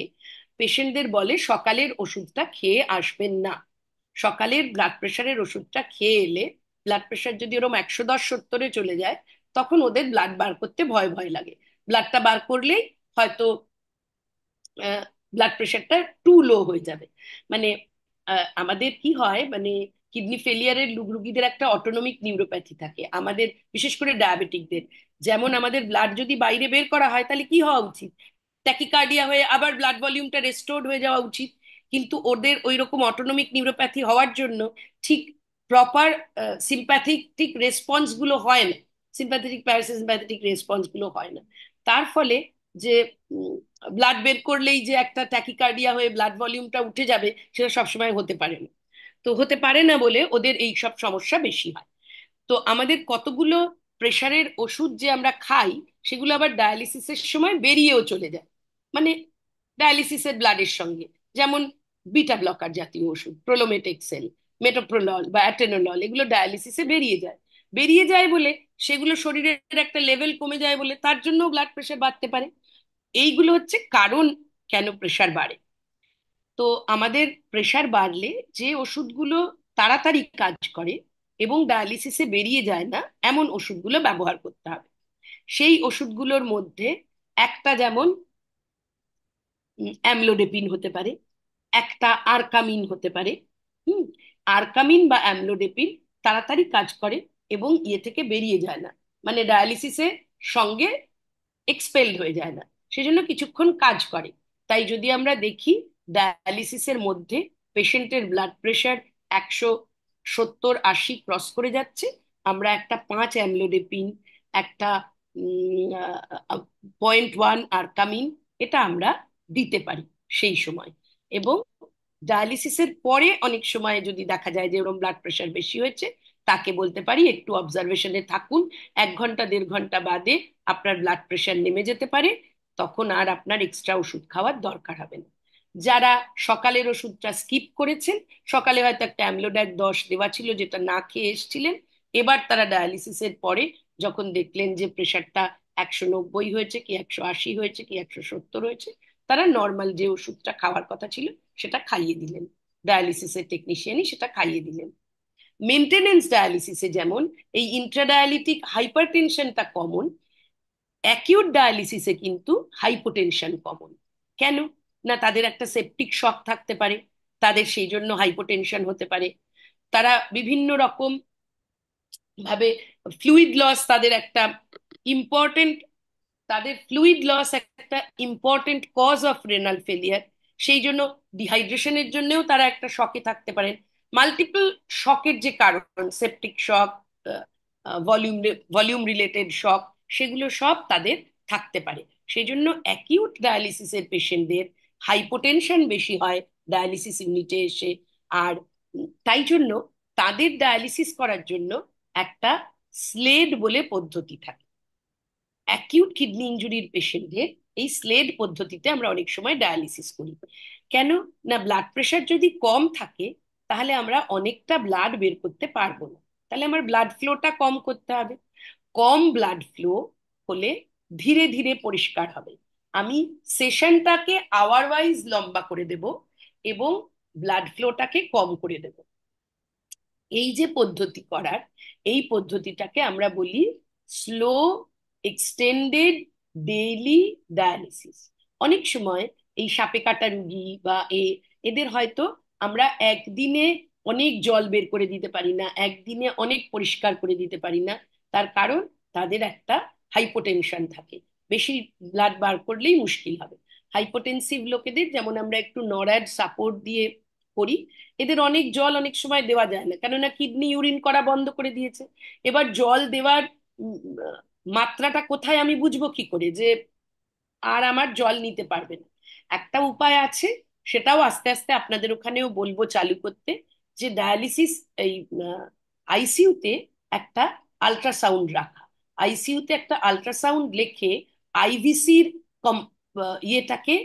পেশেন্টদের বলে সকালের ওষুধটা খেয়ে আসবেন না সকালের ব্লাড প্রেশারের ওষুধটা খেয়ে এলে ব্লাড প্রেশার যদি ওরকম একশো দশ সত্তরে চলে যায় তখন ওদের ব্লাড বার করতে ভয় ভয় লাগে ব্লাডটা বার করলেই হয়তো ব্লাড প্রেশারটা টু লো হয়ে যাবে মানে আমাদের কি হয় মানে কিডনি ফেলিয়ারের রুগীদের একটা অটোনমিক নিউরোপ্যাথি থাকে আমাদের বিশেষ করে ডায়াবেটিকদের যেমন আমাদের ব্লাড যদি বাইরে বের করা হয় তাহলে কি হওয়া উচিত ট্যাকিকার্ডিয়া হয়ে আবার ব্লাড ভলিউমটা রেস্টোর্ড হয়ে যাওয়া উচিত কিন্তু ওদের ওই রকম অটোনমিক নিউরোপ্যাথি হওয়ার জন্য ঠিক প্রপার সিম্প্যাথেটিক গুলো হয় না সিম্প্যাথেটিক প্যারাসিম্প্যাথেটিক গুলো হয় না তার ফলে যে ব্লাড বের করলেই যে একটা ট্যাকিকার্ডিয়া হয়ে ব্লাড ভলিউমটা উঠে যাবে সেটা সবসময় হতে পারে না তো হতে পারে না বলে ওদের এই সব সমস্যা বেশি হয় তো আমাদের কতগুলো প্রেশারের ওষুধ যে আমরা খাই সেগুলো আবার ডায়ালিসিসের সময় বেরিয়েও চলে যায় মানে ডায়ালিসিসের ব্লাডের সঙ্গে যেমন বিটা ব্লকার জাতীয় ওষুধ প্রোলোমেটেক্সেল মেটোপ্রোলল বা অ্যাটেনোলল এগুলো ডায়ালিসিসে বেরিয়ে যায় বেরিয়ে যায় বলে সেগুলো শরীরের একটা লেভেল কমে যায় বলে তার জন্য ব্লাড প্রেশার বাড়তে পারে এইগুলো হচ্ছে কারণ কেন প্রেশার বাড়ে তো আমাদের প্রেশার বাড়লে যে ওষুধগুলো তাড়াতাড়ি কাজ করে এবং ডায়ালিসিসে বেরিয়ে যায় না এমন ওষুধগুলো ব্যবহার করতে হবে সেই ওষুধগুলোর মধ্যে একটা যেমন অ্যামলোডেপিন হতে পারে একটা আরকামিন হতে পারে হুম আরকামিন বা অ্যামলোডেপিন তাড়াতাড়ি কাজ করে এবং ইয়ে থেকে বেরিয়ে যায় না মানে ডায়ালিসিসের সঙ্গে এক্সপেলড হয়ে যায় না সেজন্য কিছুক্ষণ কাজ করে তাই যদি আমরা দেখি ডায়ালিসিসের মধ্যে পেশেন্টের ব্লাড প্রেশার একশো সত্তর আশি ক্রস করে যাচ্ছে আমরা একটা পাঁচ অ্যামলোডেপিন একটা পয়েন্ট ওয়ান কামিন এটা আমরা দিতে পারি সেই সময় এবং ডায়ালিসিসের পরে অনেক সময় যদি দেখা যায় যে ওরকম ব্লাড প্রেশার বেশি হয়েছে তাকে বলতে পারি একটু অবজারভেশনে থাকুন এক ঘন্টা দেড় ঘন্টা বাদে আপনার ব্লাড প্রেশার নেমে যেতে পারে তখন আর আপনার এক্সট্রা ওষুধ খাওয়ার দরকার হবে না যারা সকালের ওষুধটা স্কিপ করেছেন সকালে হয়তো একটা অ্যামলোডাক দশ দেওয়া ছিল যেটা না খেয়ে এসছিলেন এবার তারা ডায়ালিসিসের পরে যখন দেখলেন যে প্রেশারটা একশো নব্বই হয়েছে কি একশো আশি হয়েছে কি একশো সত্তর হয়েছে তারা নর্মাল যে ওষুধটা খাওয়ার কথা ছিল সেটা খাইয়ে দিলেন ডায়ালিসিসের টেকনিশিয়ানই সেটা খাইয়ে দিলেন মেনটেনেন্স ডায়ালিসিসে যেমন এই ইন্ট্রাডায়ালিটিক হাইপার টেনশনটা কমন অ্যাকিউট ডায়ালিসিসে কিন্তু হাইপোটেনশন কমন কেন না তাদের একটা সেপটিক শক থাকতে পারে তাদের সেই জন্য হাইপোটেনশন হতে পারে তারা বিভিন্ন রকম ভাবে ফ্লুইড লস তাদের একটা ইম্পর্টেন্ট তাদের ফ্লুইড লস একটা important cause of renal failure সেই জন্য ডিহাইড্রেশনের জন্যেও তারা একটা শকে থাকতে পারেন মাল্টিপল শকের যে কারণ septic shock volume volume related shock সেগুলো সব তাদের থাকতে পারে সেই জন্য অ্যাকিউট ডায়ালিসিসের পেশেন্টদের হাইপোটেনশন বেশি হয় ডায়ালিসিস ইউনিটে এসে আর তাই জন্য তাদের ডায়ালিসিস করার জন্য একটা স্লেড বলে পদ্ধতি থাকে অ্যাকিউট কিডনি ইঞ্জুরির পেশেন্টদের এই স্লেড পদ্ধতিতে আমরা অনেক সময় ডায়ালিসিস করি কেন না ব্লাড প্রেশার যদি কম থাকে তাহলে আমরা অনেকটা ব্লাড বের করতে পারবো না তাহলে আমার ব্লাড ফ্লোটা কম করতে হবে কম ব্লাড ফ্লো হলে ধীরে ধীরে পরিষ্কার হবে আমি সেশনটাকে আওয়ার ওয়াইজ লম্বা করে দেব এবং ব্লাড ফ্লোটাকে কম করে দেব এই যে পদ্ধতি করার এই পদ্ধতিটাকে আমরা বলি স্লো এক্সটেন্ডেড ডেইলি ডায়ালিসিস অনেক সময় এই সাপে কাটা রুগী বা এ এদের হয়তো আমরা একদিনে অনেক জল বের করে দিতে পারি না একদিনে অনেক পরিষ্কার করে দিতে পারি না তার কারণ তাদের একটা হাইপোটেনশন থাকে বেশি ব্লাড বার করলেই মুশকিল হবে হাইপোটেনসিভ লোকেদের যেমন আমরা একটু নড়াড সাপোর্ট দিয়ে করি এদের অনেক জল অনেক সময় দেওয়া যায় না কেননা কিডনি ইউরিন করা বন্ধ করে দিয়েছে এবার জল দেওয়ার মাত্রাটা কোথায় আমি বুঝবো কি করে যে আর আমার জল নিতে পারবে না একটা উপায় আছে সেটাও আস্তে আস্তে আপনাদের ওখানেও বলবো চালু করতে যে ডায়ালিসিস এই আইসিউতে একটা আলট্রাসাউন্ড রাখা আইসিইউতে একটা আলট্রাসাউন্ড লেখে আইভিসির ইয়েটাকে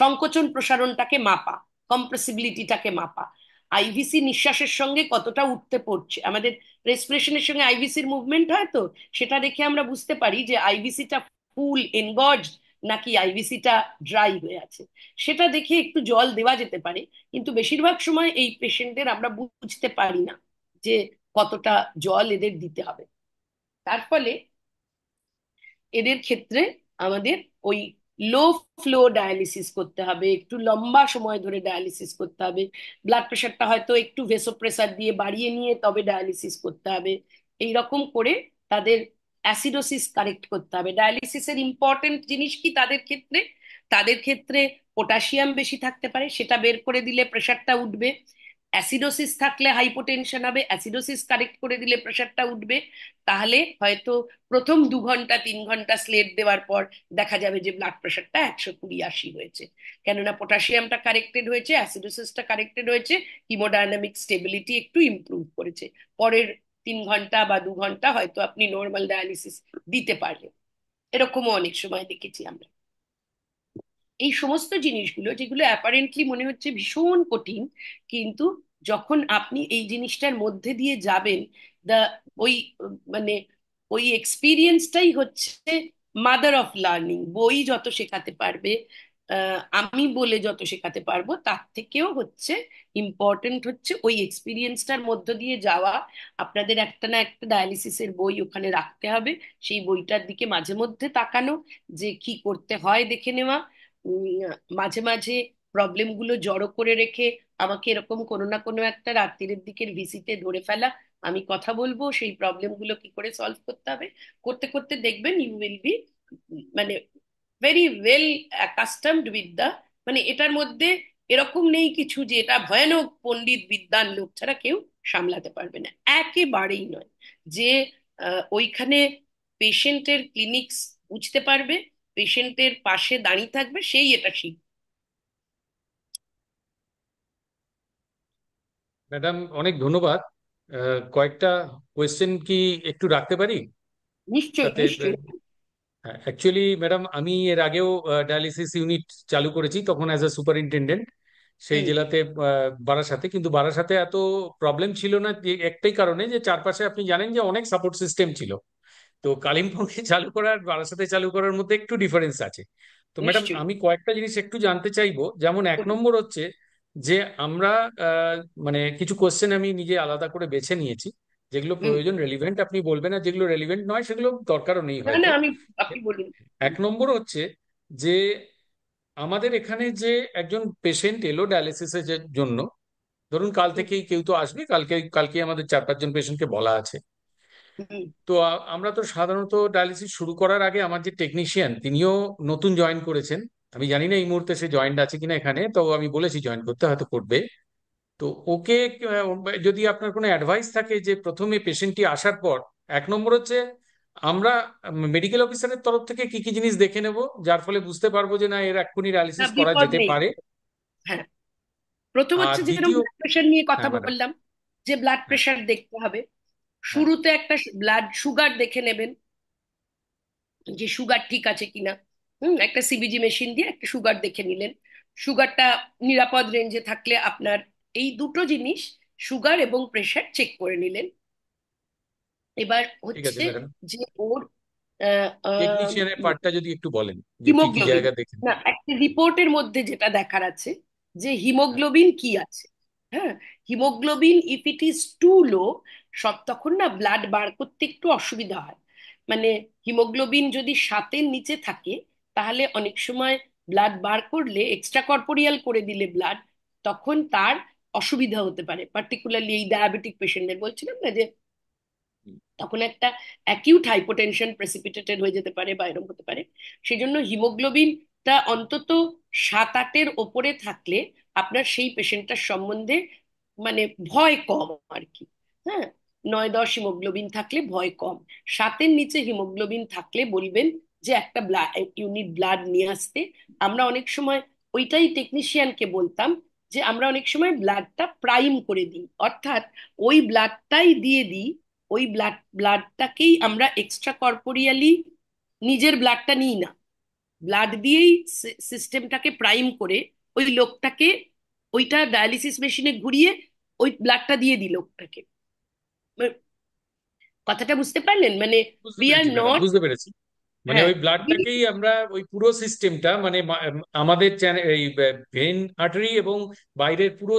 সংকোচন প্রসারণটাকে মাপা কম্প্রেসিবিলিটিটাকে মাপা আইভিসি নিঃশ্বাসের সঙ্গে কতটা উঠতে পড়ছে আমাদের রেসপিরেশনের সঙ্গে আইভিসির মুভমেন্ট হয় তো সেটা দেখে আমরা বুঝতে পারি যে আইভিসিটা ফুল এনগজ নাকি আইভিসিটা ড্রাই হয়ে আছে সেটা দেখে একটু জল দেওয়া যেতে পারে কিন্তু বেশিরভাগ সময় এই পেশেন্টদের আমরা বুঝতে পারি না যে কতটা জল এদের দিতে হবে তার ফলে এদের ক্ষেত্রে আমাদের ওই লো ফ্লো ডায়ালিসিস করতে হবে একটু লম্বা সময় ধরে ডায়ালিসিস করতে হবে ব্লাড প্রেশারটা হয়তো একটু ভেসো প্রেশার দিয়ে বাড়িয়ে নিয়ে তবে ডায়ালিসিস করতে হবে এই রকম করে তাদের অ্যাসিডোসিস কারেক্ট করতে হবে ডায়ালিসিসের ইম্পর্টেন্ট জিনিস কি তাদের ক্ষেত্রে তাদের ক্ষেত্রে পটাশিয়াম বেশি থাকতে পারে সেটা বের করে দিলে প্রেশারটা উঠবে অ্যাসিডোসিস থাকলে হাইপোটেনশন হবে অ্যাসিডোসিস কারেক্ট করে দিলে প্রেশারটা উঠবে তাহলে হয়তো প্রথম দু ঘন্টা তিন ঘন্টা স্লেট দেওয়ার পর দেখা যাবে যে ব্লাড প্রেশারটা একশো কুড়ি আশি হয়েছে কেননা পটাশিয়ামটা কারেক্টেড হয়েছে অ্যাসিডোসিসটা কারেক্টেড হয়েছে হিমোডায়নামিক স্টেবিলিটি একটু ইমপ্রুভ করেছে পরের তিন ঘন্টা বা দু ঘন্টা হয়তো আপনি নর্মাল ডায়ালিসিস দিতে পারলেন এরকমও অনেক সময় দেখেছি আমরা এই সমস্ত জিনিসগুলো যেগুলো অ্যাপারেন্টলি মনে হচ্ছে ভীষণ কঠিন কিন্তু যখন আপনি এই জিনিসটার মধ্যে দিয়ে যাবেন দা ওই মানে ওই এক্সপিরিয়েন্সটাই হচ্ছে মাদার অফ লার্নিং বই যত শেখাতে পারবে আমি বলে যত শেখাতে পারবো তার থেকেও হচ্ছে ইম্পর্টেন্ট হচ্ছে ওই এক্সপিরিয়েন্সটার মধ্য দিয়ে যাওয়া আপনাদের একটা না একটা ডায়ালিসিসের বই ওখানে রাখতে হবে সেই বইটার দিকে মাঝে মধ্যে তাকানো যে কি করতে হয় দেখে নেওয়া মাঝে মাঝে প্রবলেমগুলো জড়ো করে রেখে আমাকে এরকম কোনো না কোনো একটা রাত্রির দিকের ভিসিতে ধরে ফেলা আমি কথা বলবো সেই প্রবলেমগুলো কি করে সলভ করতে হবে করতে করতে দেখবেন ইউ উইল বি মানে very well accustomed with the মানে এটার মধ্যে এরকম নেই কিছু যে এটা ভয়ানক পণ্ডিত বিদ্যার লোক ছাড়া কেউ সামলাতে পারবে না একেবারেই নয় যে ওইখানে পেশেন্টের ক্লিনিক্স বুঝতে পারবে পেশেন্টের পাশে দাঁড়িয়ে থাকবে সেই এটা শিখবে ম্যাডাম অনেক ধন্যবাদ কয়েকটা কোয়েশ্চেন কি একটু রাখতে পারি নিশ্চয়ই হ্যাঁ অ্যাকচুয়ালি ম্যাডাম আমি এর আগেও ডায়ালিসিস ইউনিট চালু করেছি তখন অ্যাজ এ সুপারিনটেন্ডেন্ট সেই জেলাতে বারাসাতে কিন্তু বারাসাতে এত প্রবলেম ছিল না একটাই কারণে যে চারপাশে আপনি জানেন যে অনেক সাপোর্ট সিস্টেম ছিল তো কালিম্পংকে চালু করার বারাসাতে চালু করার মধ্যে একটু ডিফারেন্স আছে তো ম্যাডাম আমি কয়েকটা জিনিস একটু জানতে চাইবো যেমন এক নম্বর হচ্ছে যে আমরা মানে কিছু কোশ্চেন আমি নিজে আলাদা করে বেছে নিয়েছি যেগুলো প্রয়োজন রেলিভেন্ট আপনি বলবেন আর যেগুলো রেলিভেন্ট নয় সেগুলো দরকারও নেই হয় আমি আপনি বলুন এক নম্বর হচ্ছে যে আমাদের এখানে যে একজন পেশেন্ট এলো ডায়ালিসিসের জন্য ধরুন কাল থেকেই কেউ তো আসবে কালকে কালকে আমাদের চার পাঁচজন পেশেন্টকে বলা আছে তো আমরা তো সাধারণত ডায়ালিসিস শুরু করার আগে আমার যে টেকনিশিয়ান তিনিও নতুন জয়েন করেছেন আমি জানি না এই মুহূর্তে সে জয়েন্ট আছে কিনা এখানে তো আমি বলেছি জয়েন করতে হয়তো করবে তো ওকে যদি আপনার কোনো অ্যাডভাইস থাকে যে প্রথমে পেশেন্টটি আসার পর এক নম্বর হচ্ছে আমরা মেডিকেল অফিসারের তরফ থেকে কি কি জিনিস দেখে নেব যার ফলে বুঝতে পারবো যে না এর এক্ষুনি ডায়ালিসিস করা যেতে পারে হ্যাঁ প্রথম হচ্ছে যেরকম ব্লাড প্রেশার নিয়ে কথা হ্যাঁ, বললাম যে ব্লাড হ্যাঁ। প্রেশার দেখতে হবে হ্যাঁ। শুরুতে একটা ব্লাড সুগার দেখে নেবেন যে সুগার ঠিক আছে কিনা হুম একটা সিবিজি মেশিন দিয়ে একটা সুগার দেখে নিলেন সুগারটা নিরাপদ রেঞ্জে থাকলে আপনার এই দুটো জিনিস সুগার এবং প্রেশার চেক করে নিলেন এবার হচ্ছে যে ওর টেকনিশিয়ানের পার্টটা যদি একটু বলেন হিমোগ্লোবিন না একটা রিপোর্টের মধ্যে যেটা দেখার আছে যে হিমোগ্লোবিন কি আছে হ্যাঁ haemoglobin if it is too low সব তখন না ব্লাড বার করতে একটু অসুবিধা হয় মানে হিমোগ্লোবিন যদি সাতের নিচে থাকে তাহলে অনেক সময় ব্লাড বার করলে এক্সট্রা কর্পোরিয়াল করে দিলে ব্লাড তখন তার অসুবিধা হতে পারে পার্টিকুলারলি এই ডায়াবেটিক পেশেন্টদের বলছিলাম না যে তখন একটা অ্যাকিউট হাইপোটেনশন প্রেসিপিটেটেড হয়ে যেতে পারে বা এরকম হতে পারে সেই জন্য হিমোগ্লোবিনটা অন্তত সাত আটের ওপরে থাকলে আপনার সেই পেশেন্টটার সম্বন্ধে মানে ভয় কম আর কি হ্যাঁ নয় দশ হিমোগ্লোবিন থাকলে ভয় কম সাতের নিচে হিমোগ্লোবিন থাকলে বলবেন যে একটা ইউনিট ব্লাড নিয়ে আসতে আমরা অনেক সময় ওইটাই টেকনিশিয়ানকে বলতাম যে আমরা অনেক সময় ব্লাডটা প্রাইম করে দিই অর্থাৎ ওই ব্লাডটাই দিয়ে দিই ওই ব্লাড ব্লাডটাকেই আমরা এক্সট্রা কর্পোরিয়ালি নিজের ব্লাডটা নিই না ব্লাড দিয়েই সিস্টেমটাকে প্রাইম করে ওই লোকটাকে ওইটা ডায়ালিসিস মেশিনে ঘুরিয়ে ওই ব্লাডটা দিয়ে দিই লোকটাকে কথাটা বুঝতে পারলেন মানে উই আর নট বুঝতে পেরেছি মানে হ্যাঁ। ওই ব্লাডটাকেই আমরা ওই পুরো সিস্টেমটা মানে আমাদের এই ভেন আর্টারি এবং বাইরের পুরো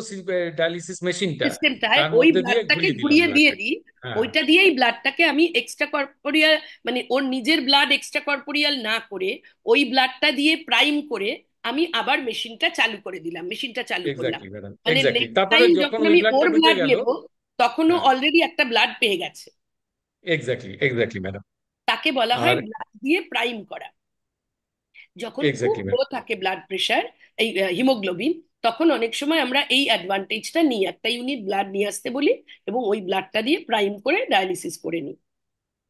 ডায়ালিসিস মেশিনটা সিস্টেমটায় ওই ব্লাডটাকে ঘুরিয়ে দিয়ে দিই হ্যাঁ। ওইটা দিয়েই ব্লাডটাকে আমি এক্সট্রা কর্পোরিয়াল মানে ওর নিজের ব্লাড এক্সট্রা কর্পোরিয়াল না করে ওই ব্লাডটা দিয়ে প্রাইম করে আমি আবার মেশিনটা চালু করে দিলাম মেশিনটা চালু করলাম মানে তারপরে যখন আমি ওর ব্লাড নেব তখনও অলরেডি হ্যাঁ। একটা ব্লাড পেয়ে গেছে এক্স্যাক্টলি এক্স্যাক্টলি ম্যাডাম তাকে বলা হয় ব্লাড দিয়ে প্রাইম করা যখন খুব লো থাকে ব্লাড প্রেশার এই হিমোগ্লোবিন তখন অনেক সময় আমরা এই অ্যাডভান্টেজটা নিই একটা ইউনিট ব্লাড নিয়ে আসতে বলি এবং ওই ব্লাডটা দিয়ে প্রাইম করে ডায়ালিসিস করে নিই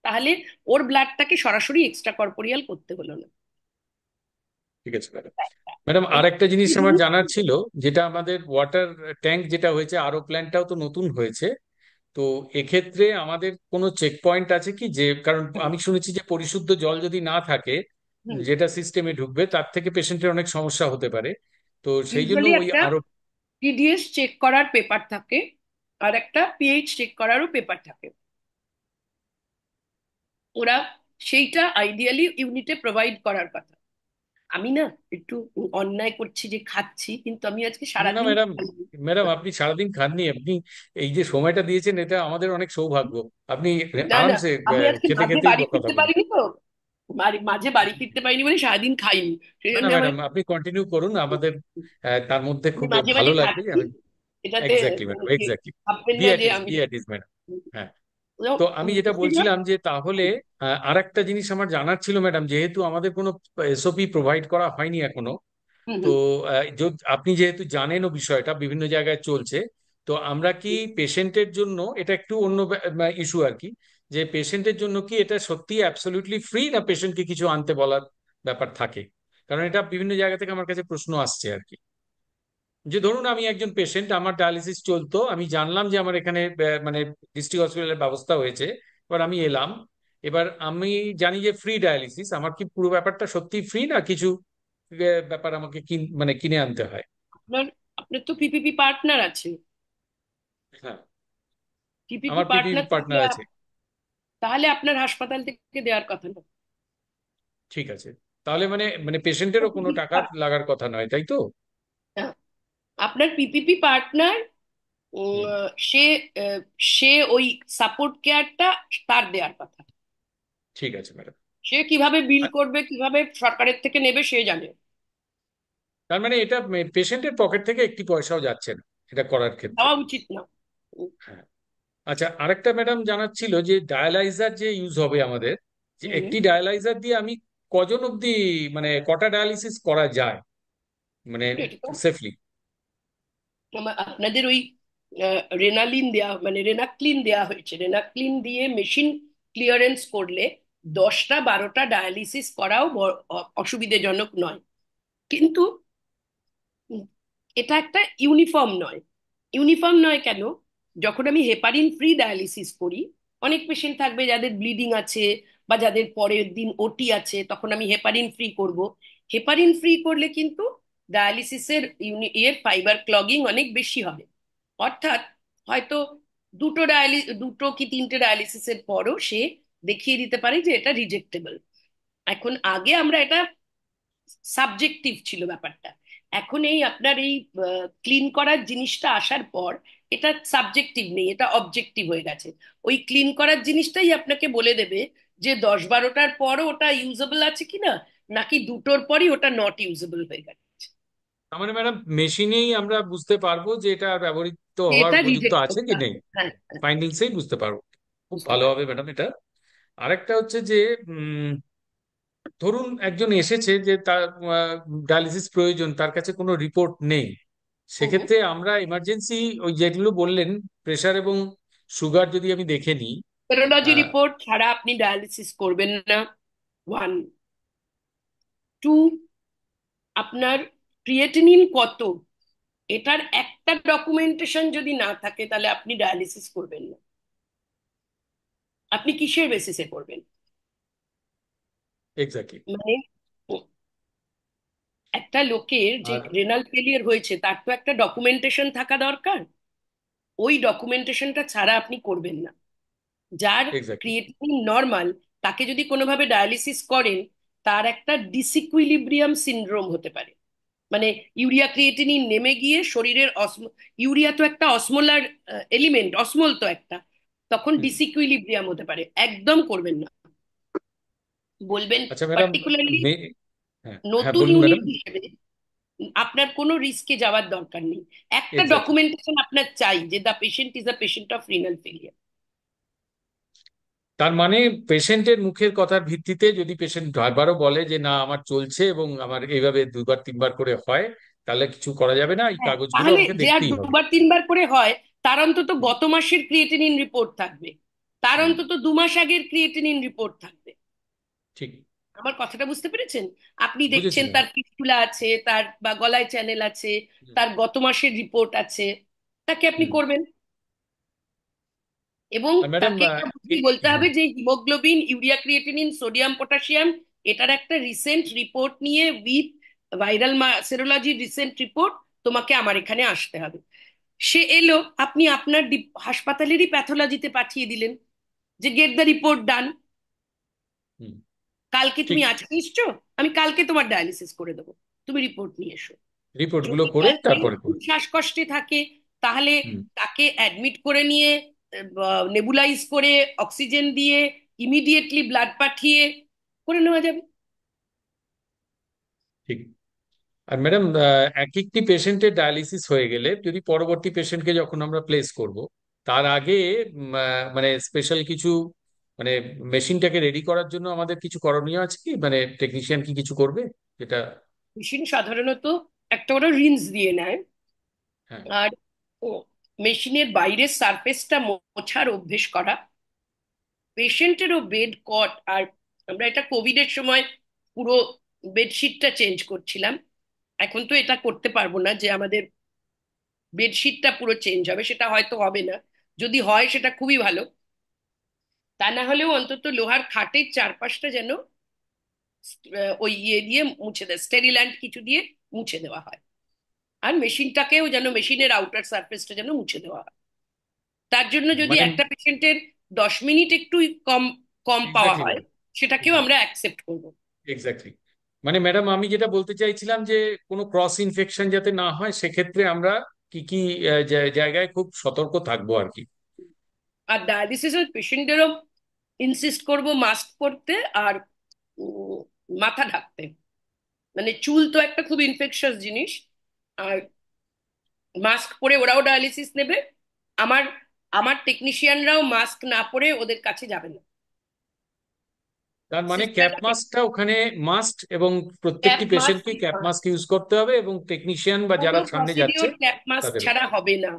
তাহলে ওর ব্লাডটাকে সরাসরি এক্সট্রা কর্পোরিয়াল করতে হলো না ঠিক আছে ম্যাডাম ম্যাডাম আর একটা জিনিস আমার জানার ছিল যেটা আমাদের ওয়াটার ট্যাঙ্ক যেটা হয়েছে আরো প্ল্যানটাও তো নতুন হয়েছে তো এক্ষেত্রে আমাদের কোনো চেক পয়েন্ট আছে কি যে কারণ আমি শুনেছি যে পরিশুদ্ধ জল যদি না থাকে যেটা সিস্টেমে ঢুকবে তার থেকে পেশেন্টের অনেক সমস্যা হতে পারে তো সেই জন্য ওই আরো পিডিএস চেক করার পেপার থাকে আর একটা পিএইচ চেক করারও পেপার থাকে ওরা সেইটা আইডিয়ালি ইউনিটে প্রোভাইড করার কথা আমি না একটু অন্যায় করছি যে খাচ্ছি কিন্তু আমি আজকে না সারাদিন ম্যাডাম ম্যাডাম আপনি সারাদিন খাননি আপনি এই যে সময়টা দিয়েছেন এটা আমাদের অনেক সৌভাগ্য আপনি না না আরামসে আমি আজকে খেতে খেতেই বাড়ি কথা ফিরতে পারিনি তো মাঝে বাড়ি ফিরতে পারিনি বলে সারাদিন খাইনি সেই না জন্য আমার ম্যাডাম আপনি কন্টিনিউ করুন আমাদের তার মধ্যে খুব মাঝে ভালো মাঝে লাগবে খাচ্ছি এটাতে এক্স্যাক্টলি ম্যাডাম এক্স্যাক্টলি ভাববেন না যে আমি ম্যাডাম হ্যাঁ তো আমি যেটা বলছিলাম যে তাহলে আর একটা জিনিস আমার জানার ছিল ম্যাডাম যেহেতু আমাদের কোনো এসওপি প্রোভাইড করা হয়নি এখনো তো আপনি যেহেতু জানেনও বিষয়টা বিভিন্ন জায়গায় চলছে তো আমরা কি পেশেন্টের জন্য এটা একটু অন্য ইস্যু আর কি যে পেশেন্টের জন্য কি এটা সত্যি অ্যাবসলিউটলি ফ্রি না পেশেন্টকে কিছু আনতে বলার ব্যাপার থাকে কারণ এটা বিভিন্ন জায়গা থেকে আমার কাছে প্রশ্ন আসছে আর কি যে ধরুন আমি একজন পেশেন্ট আমার ডায়ালিসিস চলতো আমি জানলাম যে আমার এখানে মানে ডিস্ট্রিক্ট হসপিটালের ব্যবস্থা হয়েছে এবার আমি এলাম এবার আমি জানি যে ফ্রি ডায়ালিসিস আমার কি পুরো ব্যাপারটা সত্যি ফ্রি না কিছু ব্যাপার আমাকে মানে কিনে আনতে হয় আপনার আপনার তো পিপিপি পার্টনার আছে হ্যাঁ আমার পিপিপি পার্টনার আছে তাহলে আপনার হাসপাতাল থেকে দেওয়ার কথা না ঠিক আছে তাহলে মানে মানে পেশেন্টেরও কোনো টাকা লাগার কথা নয় তাই তো আপনার পিপিপি পার্টনার সে সে ওই সাপোর্ট কেয়ারটা তার দেওয়ার কথা ঠিক আছে ম্যাডাম সে কিভাবে বিল করবে কিভাবে সরকারের থেকে নেবে সে জানে তার মানে এটা পেশেন্টের পকেট থেকে একটি পয়সাও যাচ্ছে না এটা করার ক্ষেত্রে দেওয়া উচিত না হ্যাঁ আচ্ছা আরেকটা ম্যাডাম জানার ছিল যে ডায়ালাইজার যে ইউজ হবে আমাদের যে একটি ডায়ালাইজার দিয়ে আমি কজন অব্দি মানে কটা ডায়ালিসিস করা যায় মানে সেফলি আমার আপনাদের ওই রেনালিন দেয়া মানে রেনাক্লিন দেয়া হয়েছে রেনাক্লিন দিয়ে মেশিন ক্লিয়ারেন্স করলে দশটা বারোটা ডায়ালিসিস করাও অসুবিধেজনক নয় কিন্তু এটা একটা ইউনিফর্ম নয় ইউনিফর্ম নয় কেন যখন আমি হেপারিন ফ্রি ডায়ালিসিস করি অনেক পেশেন্ট থাকবে যাদের ব্লিডিং আছে বা যাদের পরের দিন ওটি আছে তখন আমি হেপারিন ফ্রি করব হেপারিন ফ্রি করলে কিন্তু ডায়ালিসিসের এর ফাইবার ক্লগিং অনেক বেশি হবে অর্থাৎ হয়তো দুটো ডায়ালি দুটো কি তিনটে ডায়ালিসিসের পরও সে দেখিয়ে দিতে পারে যে এটা রিজেক্টেবল এখন আগে আমরা এটা সাবজেক্টিভ ছিল ব্যাপারটা এখন এই আপনার এই ক্লিন করার জিনিসটা আসার পর এটা সাবজেক্টিভ নেই এটা অবজেক্টিভ হয়ে গেছে ওই ক্লিন করার জিনিসটাই আপনাকে বলে দেবে যে দশ বারোটার পরও ওটা ইউজেবল আছে কিনা নাকি দুটোর পরই ওটা নট ইউজেবল হয়ে গেছে তার মানে ম্যাডাম মেশিনেই আমরা বুঝতে পারবো যে এটা ব্যবহৃত হওয়ার এটা উপযুক্ত আছে কি করতে নেই হ্যাঁ ফাইন্ডিংসেই হ্যাঁ। বুঝতে পারবো খুব ভালো হবে ম্যাডাম এটা আরেকটা হচ্ছে যে উম, ধরুন একজন এসেছে যে তার ডায়ালিসিস প্রয়োজন তার কাছে কোনো রিপোর্ট নেই সেক্ষেত্রে আমরা ইমার্জেন্সি ওই যেগুলো বললেন প্রেশার এবং সুগার যদি আমি দেখে নিই রিপোর্ট ছাড়া আপনি ডায়ালিসিস করবেন না ওয়ান টু আপনার ক্রিয়েটিনিন কত এটার একটা ডকুমেন্টেশন যদি না থাকে তাহলে আপনি ডায়ালিসিস করবেন না আপনি কিসের বেসিসে করবেন মানে একটা লোকের যে রেনাল ফেলিয়ার হয়েছে তার তো একটা ডকুমেন্টেশন থাকা দরকার ওই ডকুমেন্টেশনটা ছাড়া আপনি করবেন না যার ক্রিয়েটিনিন নর্মাল তাকে যদি কোনোভাবে ডায়ালিসিস করেন তার একটা ডিসিকুইলিব্রিয়াম সিন্ড্রোম হতে পারে মানে ইউরিয়া ক্রিয়েটিনিন নেমে গিয়ে শরীরের অসম ইউরিয়া তো একটা অসমোলার এলিমেন্ট অসমল তো একটা তখন ডিসইকুইলিব্রিয়াম হতে পারে একদম করবেন না বলবেন পার্টিকুলারলি আচ্ছা, হ্যাঁ, হ্যাঁ, নতুন ইউনিট হিসেবে আপনার কোনো রিস্কে যাওয়ার দরকার নেই একটা ডকুমেন্টেশন আপনার চাই যে the patient is the patient of renal failure তার মানে পেশেন্টের মুখের কথার ভিত্তিতে যদি পেশেন্ট ড্রাইভারও বলে যে না আমার চলছে এবং আমার এইভাবে দুবার তিনবার করে হয় তাহলে কিছু করা যাবে না এই হ্যাঁ, কাগজগুলো ওকে দেখতেই হবে দুবার তিনবার করে হয় তার অন্তত গত মাসের ক্রিয়েটিনিন রিপোর্ট থাকবে তার অন্তত দু মাস আগের ক্রিয়েটিনিন রিপোর্ট থাকবে ঠিক আমার কথাটা বুঝতে পেরেছেন আপনি দেখছেন হ্যাঁ। তার পিস্তুলা আছে তার বা গলায় চ্যানেল আছে তার গত মাসের রিপোর্ট আছে তাকে আপনি করবেন এবং তাকে বলতে হ্যাঁ। হবে যে haemoglobin urea creatinine sodium potassium এটার একটা রিসেন্ট রিপোর্ট নিয়ে with viral serology recent report তোমাকে আমার এখানে আসতে হবে সে এলো আপনি আপনার হাসপাতালেরই প্যাথোলজিতে পাঠিয়ে দিলেন যে গেট দ্য রিপোর্ট ডান কালকে তুমি আজকে এসছো আমি কালকে তোমার ডায়ালিসিস করে দেবো তুমি রিপোর্ট নিয়ে এসো রিপোর্ট গুলো করে তারপরে শ্বাসকষ্টে থাকে তাহলে তাকে অ্যাডমিট করে নিয়ে নেবুলাইজ করে অক্সিজেন দিয়ে ইমিডিয়েটলি ব্লাড পাঠিয়ে করে নেওয়া যাবে ঠিক আর ম্যাডাম এক একটি পেশেন্টের ডায়ালিসিস হয়ে গেলে যদি পরবর্তী পেশেন্টকে যখন আমরা প্লেস করব তার আগে মানে স্পেশাল কিছু মানে মেশিনটাকে রেডি করার জন্য আমাদের কিছু করণীয় আছে কি মানে টেকনিশিয়ান কি কিছু করবে যেটা মেশিন সাধারণত একটা ওরা রিন্স দিয়ে নেয় হ্যাঁ। আর মেশিনের বাইরের সারফেসটা মোছার অভ্যেস করা পেশেন্টেরও বেড কট আর আমরা এটা কোভিডের সময় পুরো বেডশিটটা চেঞ্জ করছিলাম এখন তো এটা করতে পারবো না যে আমাদের বেডশিটটা পুরো চেঞ্জ হবে সেটা হয়তো হবে না যদি হয় সেটা খুবই ভালো তা না হলেও অন্তত লোহার খাটের চারপাশটা যেন ওই ইয়ে দিয়ে মুছে দেয় স্টেরিল্যান্ড কিছু দিয়ে মুছে দেওয়া হয় আর মেশিনটাকেও যেন মেশিনের আউটার সার্ফেসটা যেন মুছে দেওয়া হয় তার জন্য যদি মানে- একটা পেশেন্টের দশ মিনিট একটু কম কম পাওয়া হয় সেটাকেও আমরা অ্যাকসেপ্ট করবো এক্স্যাক্টলি মানে ম্যাডাম আমি যেটা বলতে চাইছিলাম যে কোনো ক্রস ইনফেকশন যাতে না হয় সেক্ষেত্রে আমরা কি কি জায়গায় খুব সতর্ক থাকবো আর কি আর ডায়ালিসিসের পেশেন্টেরও ইনসিস্ট করব মাস্ক পরতে আর মাথা ঢাকতে মানে চুল তো একটা খুব ইনফেকশাস জিনিস আর মাস্ক পরে ওরাও ডায়ালিসিস নেবে আমার আমার টেকনিশিয়ানরাও মাস্ক না পরে ওদের কাছে যাবে না তার মানে ক্যাপ মাস্কটা ওখানে মাস্ট এবং প্রত্যেকটি পেশেন্টকে ক্যাপ মাস্ক ইউজ করতে হবে এবং টেকনিশিয়ান বা যারা সামনে যাচ্ছে ক্যাপ মাস্ক ছাড়া হবে না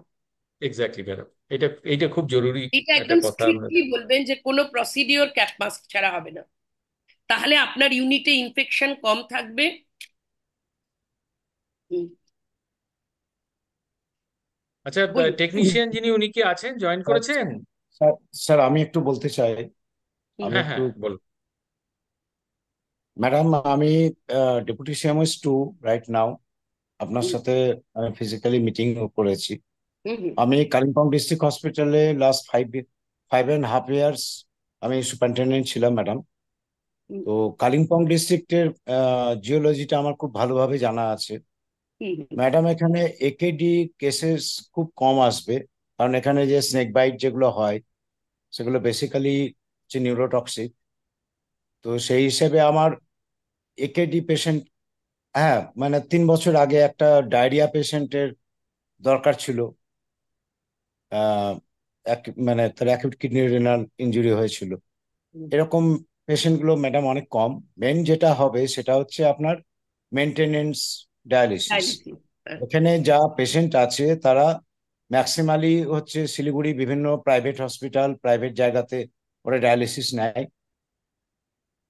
এক্স্যাক্টলি ম্যাডাম এটা এটা খুব জরুরি এটা একদম স্ট্রিক্টলি বলবেন যে কোন প্রসিডিওর ক্যাপ মাস্ক ছাড়া হবে না তাহলে আপনার ইউনিটে ইনফেকশন কম থাকবে হুম আচ্ছা টেকনিশিয়ান যিনি উনি কি আছেন জয়েন আচ্ছা। করেছেন স্যার আমি একটু বলতে চাই আমি হ্যাঁ একটু হ্যাঁ, বল ম্যাডাম আমি deputy CMS to right now আপনার সাথে ফিজিক্যালি মিটিং করেছি আমি কালিম্পং ডিস্ট্রিক্ট হসপিটালে last five five and half years আমি সুপারিনটেন্ডেন্ট ছিলাম ম্যাডাম তো কালিম্পং ডিস্ট্রিক্টের জিওলজিটা আমার খুব ভালোভাবে জানা আছে ম্যাডাম এখানে একেডি কেসেস খুব কম আসবে কারণ এখানে যে স্নেক বাইট যেগুলো হয় সেগুলো বেসিক্যালি হচ্ছে নিউরোটক্সিক তো সেই হিসেবে আমার একেডি পেশেন্ট হ্যাঁ মানে তিন বছর আগে একটা ডায়রিয়া পেশেন্টের দরকার ছিল মানে তার অ্যাকিউট কিডনি রেনাল ইঞ্জুরি হয়েছিল এরকম পেশেন্টগুলো ম্যাডাম অনেক কম মেন যেটা হবে সেটা হচ্ছে আপনার মেনটেনেন্স ডায়ালিসিস এখানে যা পেশেন্ট আছে তারা ম্যাক্সিমালি হচ্ছে শিলিগুড়ি বিভিন্ন প্রাইভেট হসপিটাল প্রাইভেট জায়গাতে ওরা ডায়ালিসিস নেয়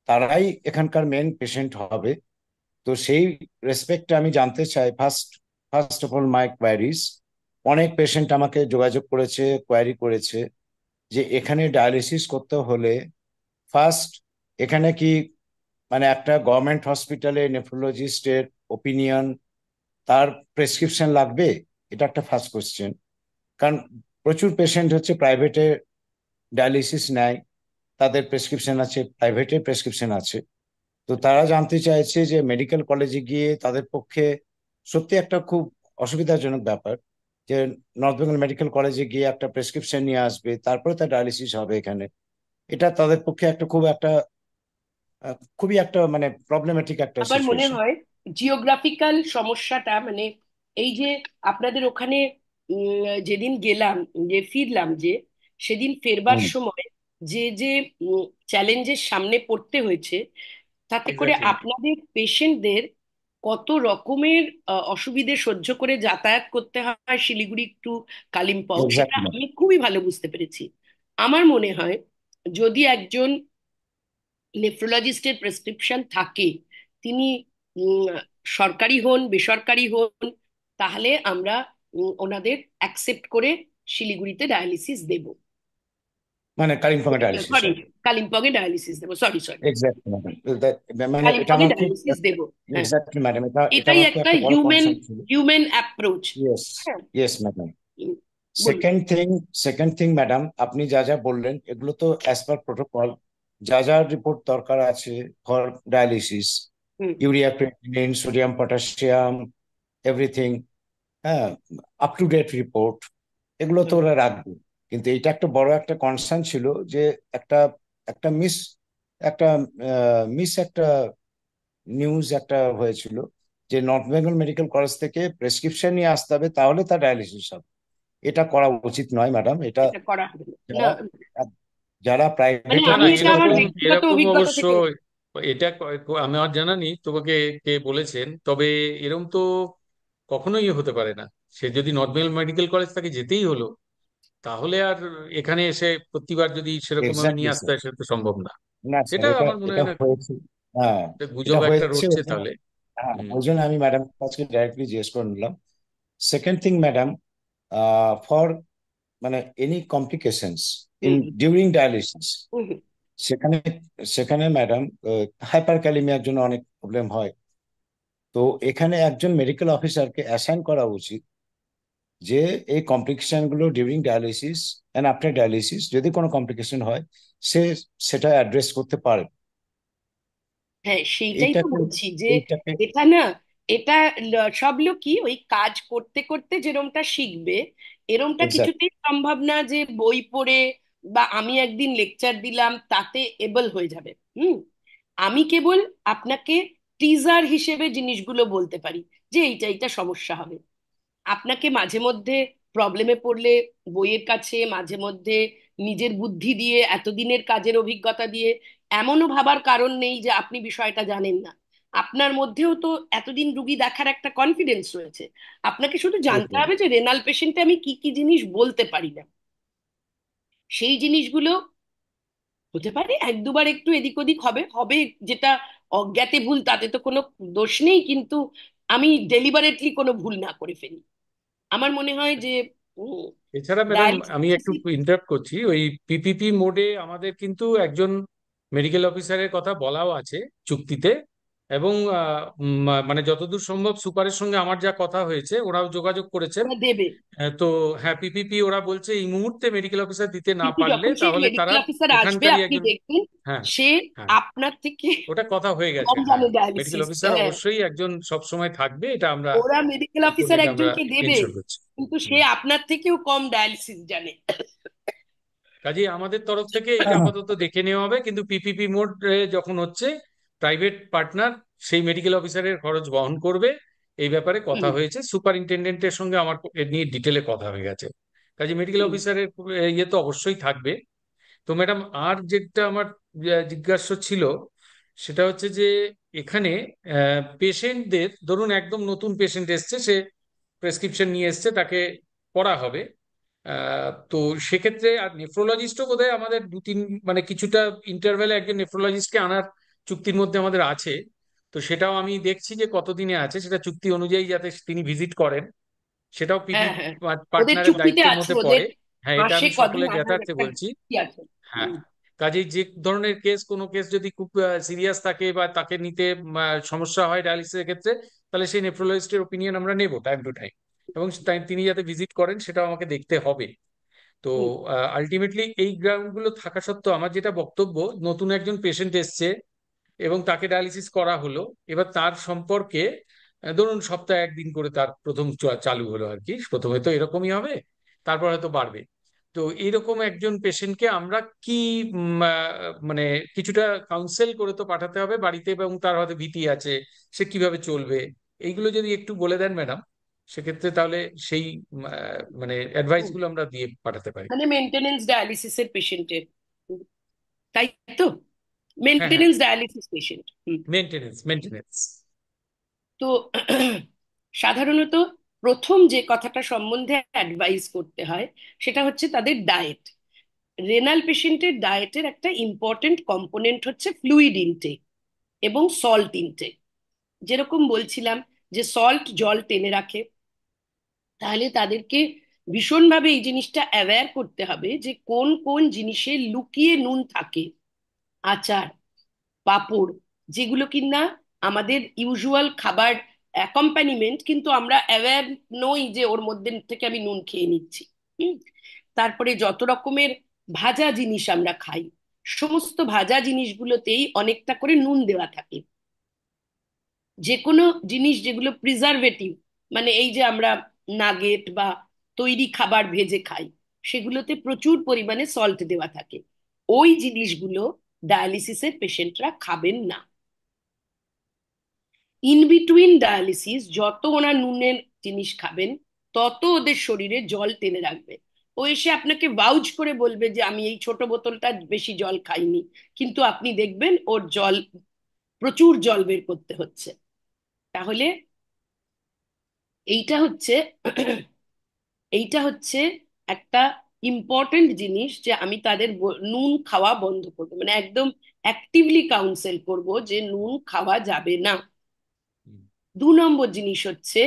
তারাই এখানকার মেন পেশেন্ট হবে তো সেই রেসপেক্ট আমি জানতে চাই first first of all my queries অনেক পেশেন্ট আমাকে যোগাযোগ করেছে কোয়ারি করেছে যে এখানে ডায়ালিসিস করতে হলে ফার্স্ট এখানে কি মানে একটা গভর্নমেন্ট হসপিটালে নেফ্রোলজিস্টের ওপিনিয়ন তার প্রেসক্রিপশন লাগবে এটা একটা ফার্স্ট কোয়েশ্চেন কারণ প্রচুর পেশেন্ট হচ্ছে প্রাইভেটে ডায়ালিসিস নেয় তাদের প্রেসক্রিপশন আছে প্রাইভেটে প্রেসক্রিপশন আছে তো তারা জানতে চাইছে যে মেডিকেল কলেজে গিয়ে তাদের পক্ষে সত্যি একটা খুব অসুবিধাজনক ব্যাপার যে নর্থ বেঙ্গল মেডিকেল কলেজে গিয়ে একটা প্রেসক্রিপশন নিয়ে আসবে তারপরে তার ডায়ালিসিস হবে এখানে এটা তাদের পক্ষে একটা খুব একটা খুবই একটা মানে প্রবলেমেটিক একটা মনে হয় জিওগ্রাফিক্যাল সমস্যাটা মানে এই যে আপনাদের ওখানে যেদিন গেলাম যে ফিরলাম যে সেদিন ফেরবার সময় যে যে চ্যালেঞ্জের সামনে পড়তে হয়েছে তাতে করে আপনাদের পেশেন্টদের কত রকমের অসুবিধে সহ্য করে যাতায়াত করতে হয় শিলিগুড়ি টু কালিম্পং সেটা আমি খুবই ভালো বুঝতে পেরেছি আমার মনে হয় যদি একজন নেফ্রোলজিস্টের প্রেসক্রিপশন থাকে তিনি সরকারি হন বেসরকারি হন তাহলে আমরা ওনাদের অ্যাকসেপ্ট করে শিলিগুড়িতে ডায়ালিসিস দেব মানে কালিম্পংয়ে ডায়ালিসিস হ্যাঁ। সরি কালিম্পংয়ে ডায়ালিসিস দেব সরি সরি এক্স্যাক্টলি ডায়ালিসিস দেব এক্স্যাক্টলি ম্যাডাম এটা এটাই একটা human human approach yes yes madam second thing second thing madam আপনি যা যা বললেন এগুলো তো অ্যাজ পার প্রোটোকল যা যা রিপোর্ট দরকার আছে for dialysis urea urea creatinine, sodium, everything হ্যাঁ আপ টু ডেট রিপোর্ট এগুলো তো ওরা রাখবে কিন্তু এটা একটা বড় একটা কনসার্ন ছিল যে একটা একটা মিস একটা মিস একটা নিউজ একটা হয়েছিল যে নর্থ বেঙ্গল মেডিকেল কলেজ থেকে প্রেসক্রিপশন নিয়ে আসতে হবে তাহলে তার ডায়ালিসিস হবে এটা করা উচিত নয় ম্যাডাম এটা যারা প্রাইভেট মানে অবশ্য এটা আমি আমার জানা নেই তোমাকে কে বলেছেন তবে এরম তো কখনোই হতে পারে না সে যদি নর্মেল মেডিকেল কলেজ তাকে যেতেই হলো তাহলে আর এখানে এসে প্রতিবার যদি সেরকম ভাবে নিয়ে আসতে হয় সেটা তো সম্ভব না সেটা আমার মনে হয় না হ্যাঁ গুজব একটা রয়েছে তাহলে হ্যাঁ, ওই জন্য আমি ম্যাডাম আজকে ডাইরেক্টলি জিজ্ঞেস করে নিলাম সেকেন্ড থিং ম্যাডাম ফর মানে any complications in during dialysis সেখানে সেখানে ম্যাডাম হাইপার ক্যালিমিয়ার জন্য অনেক প্রবলেম হয় তো এখানে একজন মেডিকেল অফিসারকে অ্যাসাইন করা উচিত যে এই গুলো during dialysis and after dialysis যদি কোনো কমপ্লিকেশন হয় সে সেটা অ্যাড্রেস করতে পারে হ্যাঁ সেইটাই তো বলছি যে এটা না এটা সব লোকই ওই কাজ করতে করতে যেরমটা শিখবে এরমটা কিছুতেই সম্ভব না যে বই পড়ে বা আমি একদিন লেকচার দিলাম তাতে এবল হয়ে যাবে হুম আমি কেবল আপনাকে টিজার হিসেবে জিনিসগুলো বলতে পারি যে এইটা এইটা সমস্যা হবে আপনাকে মাঝে মধ্যে প্রবলেমে পড়লে বইয়ের কাছে মাঝে মধ্যে নিজের বুদ্ধি দিয়ে এতদিনের কাজের অভিজ্ঞতা দিয়ে এমনও ভাবার কারণ নেই যে আপনি বিষয়টা জানেন না আপনার মধ্যেও তো এতদিন রুগী দেখার একটা কনফিডেন্স রয়েছে আপনাকে শুধু জানতে হবে যে রেনাল পেশেন্টে আমি কি কি জিনিস বলতে পারি না সেই জিনিসগুলো হতে পারে এক দুবার একটু এদিক ওদিক হবে হবে যেটা অজ্ঞাতে ভুল তাতে তো কোনো দোষ নেই কিন্তু আমি ডেলিবারেটলি কোনো ভুল না করে ফেলি আমার মনে হয় যে এছাড়া ম্যাডাম আমি একটু ইন্টারাপ্ট করছি ওই পিপিপি মোডে আমাদের কিন্তু একজন মেডিকেল অফিসারের কথা বলাও আছে চুক্তিতে এবং মানে যতদূর সম্ভব সুপারের সঙ্গে আমার যা কথা হয়েছে ওরাও যোগাযোগ করেছে হ্যাঁ, দেবে তো হ্যাঁ পিপিপি ওরা বলছে এই মুহূর্তে মেডিকেল অফিসার দিতে না পারলে তাহলে তারা এখানকারই একজন হ্যাঁ সে হ্যাঁ। আপনার থেকে ওটা কথা হয়ে গেছে মেডিকেল হ্যাঁ। অফিসার অবশ্যই একজন সব সময় থাকবে এটা আমরা ওরা মেডিকেল অফিসার একজনকে দেবে কিন্তু সে আপনার থেকেও কম ডায়ালিসিস জানে কাজে আমাদের তরফ থেকে এটা আপাতত দেখে নেওয়া হবে কিন্তু পিপিপি মোড যখন হচ্ছে প্রাইভেট পার্টনার সেই মেডিকেল অফিসারের খরচ বহন করবে এই ব্যাপারে কথা হয়েছে সুপারিনটেন্ডেন্টের সঙ্গে আমার নিয়ে ডিটেলে কথা হয়ে গেছে কাজে মেডিকেল অফিসারের ইয়ে তো অবশ্যই থাকবে তো ম্যাডাম আর যেটা আমার জিজ্ঞাস্য ছিল সেটা হচ্ছে যে এখানে পেশেন্টদের ধরুন একদম নতুন পেশেন্ট এসছে সে প্রেসক্রিপশন নিয়ে এসছে তাকে করা হবে তো সেক্ষেত্রে আর নেফ্রোলজিস্টও বোধহয় আমাদের দু তিন মানে কিছুটা ইন্টারভ্যালে একজন নেফ্রোলজিস্টকে আনার চুক্তির মধ্যে আমাদের আছে তো সেটাও আমি দেখছি যে কতদিনে আছে সেটা চুক্তি অনুযায়ী যাতে তিনি ভিজিট করেন সেটাও হ্যাঁ, হ্যাঁ, হ্যাঁ। পার্টনারের দায়িত্বের মধ্যে পড়ে হ্যাঁ এটা আমি সকলের যথার্থে বলছি হ্যাঁ কাজেই যে ধরনের কেস কোন কেস যদি খুব সিরিয়াস থাকে বা তাকে নিতে সমস্যা হয় ডায়ালিসিসের ক্ষেত্রে তাহলে সেই নেফ্রোলজিস্টের ওপিনিয়ন আমরা নেব টাইম টু টাইম এবং তিনি যাতে ভিজিট করেন সেটাও আমাকে দেখতে হবে তো আলটিমেটলি এই গুলো থাকা সত্ত্বেও আমার যেটা বক্তব্য নতুন একজন পেশেন্ট এসছে এবং তাকে ডায়ালিসিস করা হলো এবার তার সম্পর্কে ধরুন সপ্তাহে একদিন করে তার প্রথম চালু হলো আর কি প্রথমে তো এরকমই হবে তারপর হয়তো বাড়বে তো এরকম একজন পেশেন্টকে আমরা কি মানে কিছুটা কাউন্সেল করে তো পাঠাতে হবে বাড়িতে এবং তার হয়তো ভীতি আছে সে কিভাবে চলবে এইগুলো যদি একটু বলে দেন ম্যাডাম সেক্ষেত্রে তাহলে সেই মানে অ্যাডভাইস গুলো আমরা দিয়ে পাঠাতে পারি মানে মেইনটেনেন্স ডায়ালিসিস এর পেশেন্টের তাই তো maintenance dialysis patient maintenance maintenance তো সাধারণত প্রথম যে কথাটা সম্বন্ধে অ্যাডভাইস করতে হয় সেটা হচ্ছে তাদের ডায়েট রেনাল পেশেন্টের ডায়েটের একটা ইম্পর্টেন্ট কম্পোনেন্ট হচ্ছে ফ্লুইড ইনটেক এবং সল্ট ইনটেক যেরকম বলছিলাম যে সল্ট জল টেনে রাখে তাহলে তাদেরকে ভীষণভাবে এই জিনিসটা অ্যাওয়্যার করতে হবে যে কোন কোন জিনিসে লুকিয়ে নুন থাকে আচার পাঁপড় যেগুলো কিনা আমাদের ইউজুয়াল খাবার অ্যাকম্প্যানিমেন্ট কিন্তু আমরা অ্যাওয়্যার নই যে ওর মধ্যে থেকে আমি নুন খেয়ে নিচ্ছি তারপরে যত রকমের ভাজা জিনিস আমরা খাই সমস্ত ভাজা জিনিসগুলোতেই অনেকটা করে নুন দেওয়া থাকে যে কোনো জিনিস যেগুলো প্রিজার্ভেটিভ মানে এই যে আমরা নাগেট বা তৈরি খাবার ভেজে খাই সেগুলোতে প্রচুর পরিমাণে সল্ট দেওয়া থাকে ওই জিনিসগুলো ডায়ালিসিসের পেশেন্টরা খাবেন না ইন বিটুইন ডায়ালিসিস যত ওনার নুনের জিনিস খাবেন তত ওদের শরীরে জল টেনে রাখবে ও এসে আপনাকে ভাউচ করে বলবে যে আমি এই ছোট বোতলটা বেশি জল খাইনি কিন্তু আপনি দেখবেন ওর জল প্রচুর জল বের করতে হচ্ছে তাহলে এইটা হচ্ছে এইটা হচ্ছে একটা ইম্পর্টেন্ট জিনিস যে আমি তাদের নুন খাওয়া বন্ধ করব মানে একদম অ্যাক্টিভলি কাউন্সেল করব যে নুন খাওয়া যাবে না দু নম্বর জিনিস হচ্ছে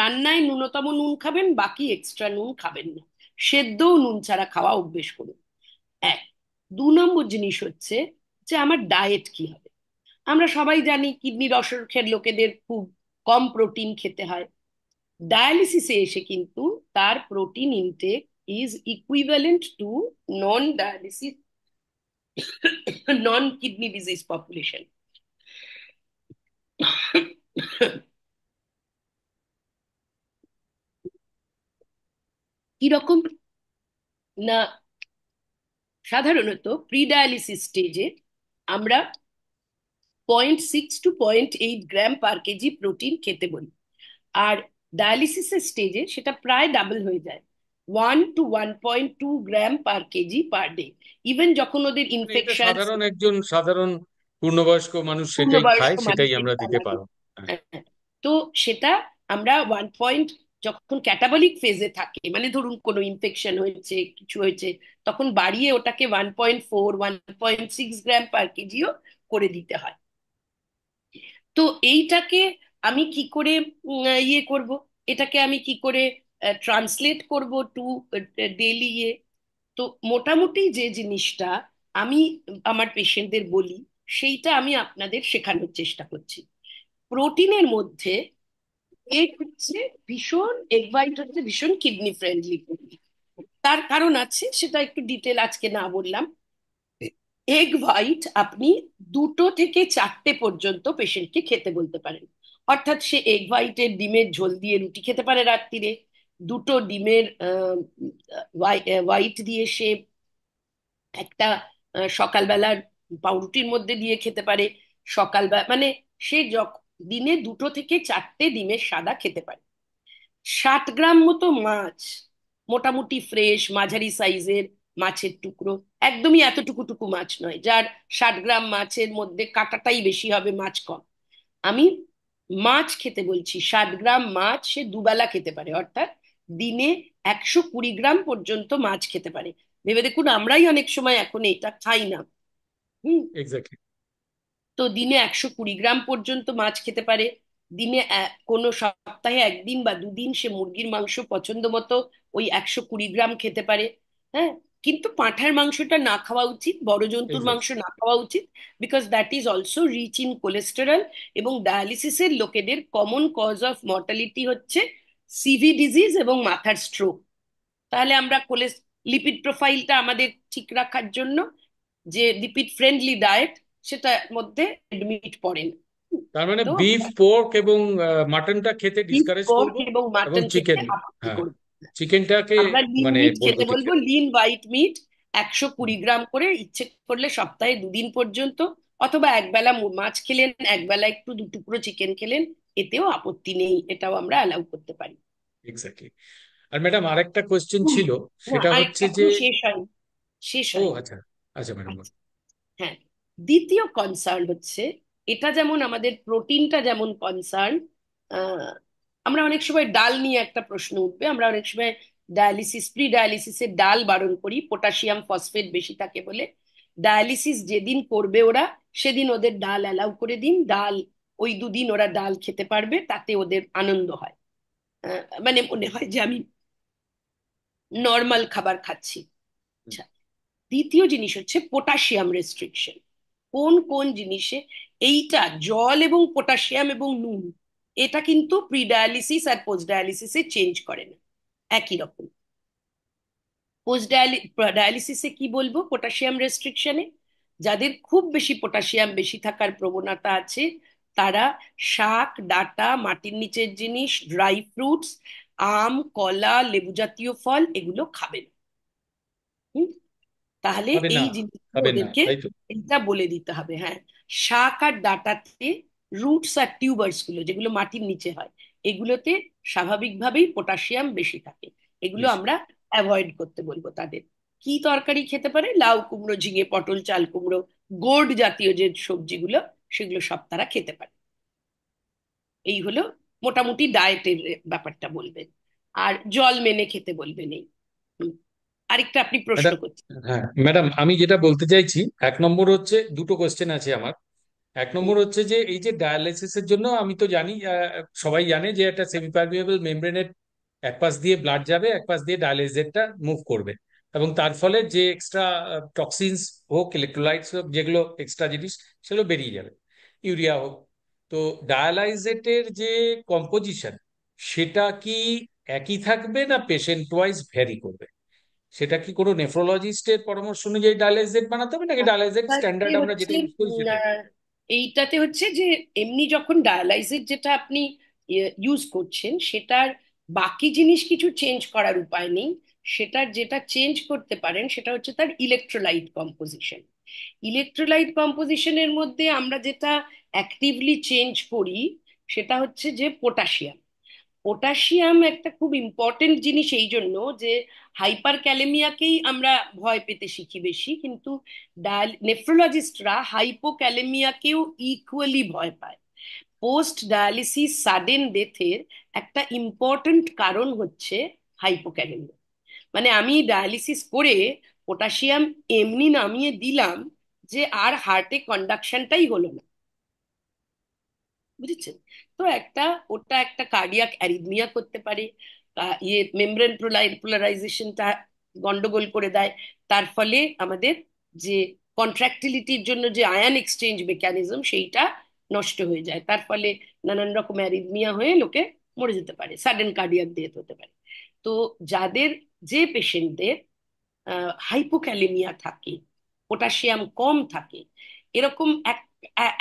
রান্নায় ন্যূনতম নুন খাবেন বাকি এক্সট্রা নুন খাবেন না সেদ্ধও নুন ছাড়া খাওয়া অভ্যেস করুন এক দু নম্বর জিনিস হচ্ছে যে আমার ডায়েট কি হবে আমরা সবাই জানি কিডনির অসুখের লোকেদের খুব কম প্রোটিন খেতে হয় ডায়ালিসিসে এসে কিন্তু তার protein intake is equivalent to non-dialysis, non-kidney disease population. কিরকম না সাধারণত প্রি ডায়ালিসিস স্টেজে আমরা point six two point eight gram per KG protein খেতে বলি আর ডায়ালিসিসের স্টেজে সেটা প্রায় ডাবল হয়ে যায় one two one point two gram per KG per day even যখন ওদের ইনফেকশন সাধারণ একজন সাধারণ পূর্ণবয়স্ক মানুষ সেটাই খায় সেটাই আমরা দিতে পারবো হ্যাঁ। হ্যাঁ। তো সেটা আমরা ওয়ান পয়েন্ট যখন ক্যাটাবলিক ফেজে থাকে মানে ধরুন কোনো ইনফেকশন হয়েছে কিছু হয়েছে তখন বাড়িয়ে ওটাকে one one point four point six gram per কেজিও করে দিতে হয় তো এইটাকে আমি কি করে ইয়ে করব এটাকে আমি কি করে ট্রান্সলেট করব টু ডেলি এ তো মোটামুটি যে জিনিসটা আমি আমার পেশেন্টদের বলি সেইটা আমি আপনাদের শেখানোর চেষ্টা করছি প্রোটিনের মধ্যে এগ হচ্ছে ভীষণ এগ হোয়াইট হচ্ছে ভীষণ কিডনি ফ্রেন্ডলি তার কারণ আছে সেটা একটু ডিটেল আজকে না বললাম এগ হোয়াইট আপনি দুটো থেকে চারটে পর্যন্ত পেশেন্টকে খেতে বলতে পারেন অর্থাৎ সে এগ হোয়াইটের ডিমের ঝোল দিয়ে রুটি খেতে পারে রাত্রিরে দুটো ডিমের হোয়াইট দিয়ে সে একটা সকালবেলার পাউরুটির মধ্যে দিয়ে খেতে পারে সকালবেলা মানে সে দিনে দুটো থেকে চারটে ডিমের সাদা খেতে পারে ষাট গ্রাম মতো মাছ মোটামুটি ফ্রেশ মাঝারি সাইজের মাছের টুকরো একদমই এতটুকু টুকু মাছ নয় যার ষাট গ্রাম মাছের মধ্যে কাটাটাই বেশি হবে মাছ কম আমি মাছ খেতে বলছি ষাট গ্রাম মাছ সে দুবেলা খেতে পারে অর্থাৎ দিনে একশো কুড়ি গ্রাম পর্যন্ত মাছ খেতে পারে ভেবে দেখুন আমরাই অনেক সময় এখন এটা খাই না হুম তো দিনে একশো কুড়ি গ্রাম পর্যন্ত মাছ খেতে পারে দিনে কোনো সপ্তাহে একদিন বা দুদিন সে মুরগির মাংস পছন্দ মতো ওই একশো কুড়ি গ্রাম খেতে পারে হ্যাঁ কিন্তু পাঁঠার মাংসটা না খাওয়া উচিত বড় জন্তুর মাংস না খাওয়া উচিত because that is also rich in cholesterol এবং ডায়ালিসিসের লোকেদের কমন কজ অফ মর্টালিটি হচ্ছে সিভি ডিজিজ এবং মাথার স্ট্রোক তাহলে আমরা কোলেস লিপিড প্রোফাইলটা আমাদের ঠিক রাখার জন্য যে লিপিড ফ্রেন্ডলি ডায়েট সেটার মধ্যে রেডমিট পড়েন তার মানে বিফ পোর্ক এবং মাটনটা খেতে ডিসকারেজ করব এবং মাটন চিকেন চিকেনটাকে মানে খেতে বলবো লিন হোয়াইট মিট একশো কুড়ি গ্রাম করে ইচ্ছে করলে সপ্তাহে দুদিন পর্যন্ত অথবা একবেলা মাছ খেলেন একবেলা একটু দু টুকরো চিকেন খেলেন এতেও আপত্তি নেই এটাও আমরা অ্যালাউ করতে পারি এক্স্যাক্টলি আর ম্যাডাম আরেকটা কোয়েশ্চেন ছিল সেটা হচ্ছে যে শেষ হয় শেষ ও আচ্ছা আচ্ছা ম্যাডাম হ্যাঁ দ্বিতীয় কনসার্ন হচ্ছে এটা যেমন আমাদের প্রোটিনটা যেমন কনসার্ন আমরা অনেক সময় ডাল নিয়ে একটা প্রশ্ন উঠবে আমরা অনেক সময় ডায়ালিসিস প্রি ডায়ালিসিসের ডাল বারণ করি পটাশিয়াম ফসফেট বেশি থাকে বলে ডায়ালিসিস যেদিন করবে ওরা সেদিন ওদের ডাল অ্যালাউ করে দিন ডাল ওই দুদিন ওরা ডাল খেতে পারবে তাতে ওদের আনন্দ হয় মানে মনে হয় যে আমি নর্মাল খাবার খাচ্ছি আচ্ছা, দ্বিতীয় জিনিস হচ্ছে পটাশিয়াম রেস্ট্রিকশন কোন কোন জিনিসে এইটা জল এবং পটাশিয়াম এবং নুন এটা কিন্তু প্রি ডায়ালিসিস আর পোস্ট ডায়ালিসিসে চেঞ্জ করে না একই রকম পোস্ট ডায়ালিসিসে কি বলবো পটাশিয়াম রেস্ট্রিকশনে যাদের খুব বেশি পটাশিয়াম বেশি থাকার প্রবণতা আছে তারা শাক ডাটা মাটির নিচের জিনিস ড্রাই ফ্রুটস আম কলা লেবু জাতীয় ফল এগুলো খাবে না তাহলে এই জিনিস ওদেরকে এটা বলে দিতে হবে হ্যাঁ শাক আর ডাটাতে রুটস আর টিউবার্স গুলো যেগুলো মাটির নিচে হয় এগুলোতে স্বাভাবিকভাবেই পটাশিয়াম বেশি থাকে এগুলো আমরা অ্যাভয়েড করতে বলবো তাদের কি তরকারি খেতে পারে লাউ কুমড়ো ঝিঙে পটল চাল কুমড়ো গোড় জাতীয় যে সবজিগুলো সেগুলো সব তারা খেতে পারে এই হলো মোটামুটি ডায়েটের ব্যাপারটা বলবেন আর জল মেনে খেতে বলবেন এই আরেকটা আপনি প্রশ্ন করছেন হ্যাঁ ম্যাডাম আমি যেটা বলতে চাইছি এক নম্বর হচ্ছে দুটো কোয়েশ্চেন আছে আমার এক নম্বর হচ্ছে যে এই যে ডায়ালিসিসের জন্য আমি তো জানি সবাই জানে যে একটা সেমি পারমিয়েবল মেমব্রেনের এক পাশ দিয়ে ব্লাড যাবে এক পাশ দিয়ে ডায়ালিসিসটা মুভ করবে এবং তার ফলে যে এক্সট্রা টক্সিনস হোক ইলেকট্রোলাইটস হোক যেগুলো এক্সট্রা জিনিস সেগুলো বেরিয়ে যাবে ইউরিয়া হোক তো ডায়ালাইজেটের যে কম্পোজিশন সেটা কি একই থাকবে না পেশেন্ট ওয়াইজ ভ্যারি করবে সেটা কি কোনো নেফ্রোলজিস্টের পরামর্শ অনুযায়ী ডায়ালাইজেট বানাতে হবে নাকি ডায়ালাইজেট আচ্ছা, স্ট্যান্ডার্ড আমরা যেটা ইউজ করি এইটাতে হচ্ছে যে এমনি যখন ডায়ালাইজেট যেটা আপনি ইউজ করছেন সেটার বাকি জিনিস কিছু চেঞ্জ করার উপায় নেই সেটার যেটা চেঞ্জ করতে পারেন সেটা হচ্ছে তার ইলেকট্রোলাইট কম্পোজিশন ইলেকট্রোলাইট কম্পোজিশনের মধ্যে আমরা যেটা অ্যাক্টিভলি চেঞ্জ করি সেটা হচ্ছে যে পটাশিয়াম পটাশিয়াম একটা খুব ইম্পর্টেন্ট জিনিস এই জন্য যে হাইপার ক্যালেমিয়াকেই আমরা ভয় পেতে শিখি বেশি কিন্তু ডায়াল নেফ্রোলজিস্টরা হাইপো ক্যালেমিয়াকেও ইকুয়ালি ভয় পায় পোস্ট ডায়ালিসিস সাডেন ডেথের একটা ইম্পর্টেন্ট কারণ হচ্ছে হাইপোক্যালেমিয়া মানে আমি ডায়ালিসিস করে পটাশিয়াম এমনি নামিয়ে দিলাম যে আর হার্টে কন্ডাকশনটাই হলো না বুঝেছেন তো একটা ওটা একটা কার্ডিয়াক অ্যারিদমিয়া করতে পারে ইয়ে মেমব্রেন পোলারাইজেশনটা গন্ডগোল করে দেয় তার ফলে আমাদের যে কন্ট্রাক্টিলিটির জন্য যে আয়ান এক্সচেঞ্জ মেকানিজম সেইটা নষ্ট হয়ে যায় তার ফলে নানান রকম অ্যারিদমিয়া হয়ে লোকে মরে যেতে পারে সাডেন কার্ডিয়াক ডেথ হতে পারে তো যাদের যে পেশেন্টদের হাইপোক্যালিমিয়া থাকে পটাশিয়াম কম থাকে এরকম এক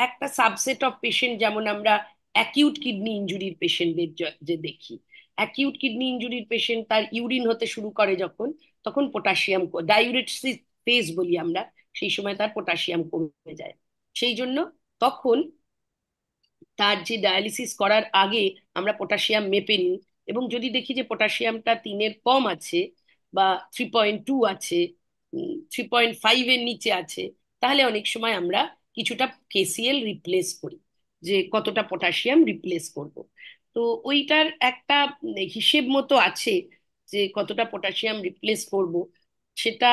একটা সাবসেট অফ পেশেন্ট যেমন আমরা অ্যাকিউট কিডনি ইঞ্জুরির পেশেন্টদের যে দেখি অ্যাকিউট কিডনি ইঞ্জুরির পেশেন্ট তার ইউরিন হতে শুরু করে যখন তখন পটাশিয়াম ডায়ুরেটসিস ফেজ বলি আমরা সেই সময় তার পটাশিয়াম কমে যায় সেই জন্য তখন তার যে ডায়ালিসিস করার আগে আমরা পটাশিয়াম মেপে নিই এবং যদি দেখি যে পটাশিয়ামটা তিনের কম আছে বা থ্রি পয়েন্ট টু আছে থ্রি পয়েন্ট ফাইভ এর নিচে আছে তাহলে অনেক সময় আমরা কিছুটা কেসিএল রিপ্লেস করি যে কতটা পটাশিয়াম রিপ্লেস করব তো ওইটার একটা হিসেব মতো আছে যে কতটা পটাশিয়াম রিপ্লেস করব সেটা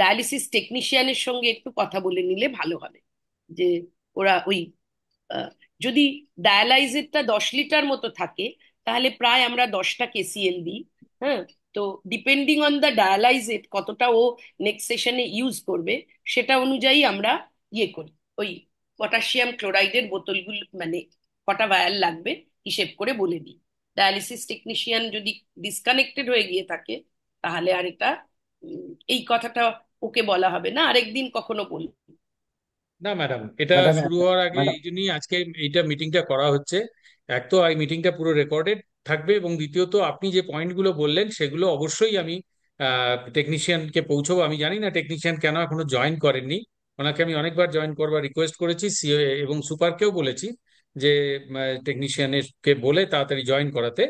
ডায়ালিসিস টেকনিশিয়ানের সঙ্গে একটু কথা বলে নিলে ভালো হবে যে ওরা ওই যদি ডায়ালাইজেরটা দশ লিটার মতো থাকে তাহলে প্রায় আমরা দশটা কেসিএল দিই হ্যাঁ তো ডিপেন্ডিং অন দ্য ডায়ালাইজেড কতটা ও নেক্সট সেশনে ইউজ করবে সেটা অনুযায়ী আমরা ইয়ে করি ওই পটাশিয়াম ক্লোরাইডের বোতলগুলো মানে কটা ভায়াল লাগবে হিসেব করে বলে দিই ডায়ালিসিস টেকনিশিয়ান যদি ডিসকানেক্টেড হয়ে গিয়ে থাকে তাহলে আর এটা এই কথাটা ওকে বলা হবে না আরেকদিন কখনো বলবো না ম্যাডাম এটা শুরু হওয়ার আগে এই জন্যই আজকে এইটা মিটিংটা করা হচ্ছে এক তো এই মিটিংটা পুরো রেকর্ডেড থাকবে এবং দ্বিতীয়ত আপনি যে পয়েন্টগুলো বললেন সেগুলো অবশ্যই আমি টেকনিশিয়ানকে পৌঁছবো আমি জানি না টেকনিশিয়ান কেন এখনো জয়েন করেননি ওনাকে আমি অনেকবার জয়েন করবার রিকোয়েস্ট করেছি সিও এবং সুপারকেও বলেছি যে টেকনিশিয়ানকে বলে তাড়াতাড়ি জয়েন করাতে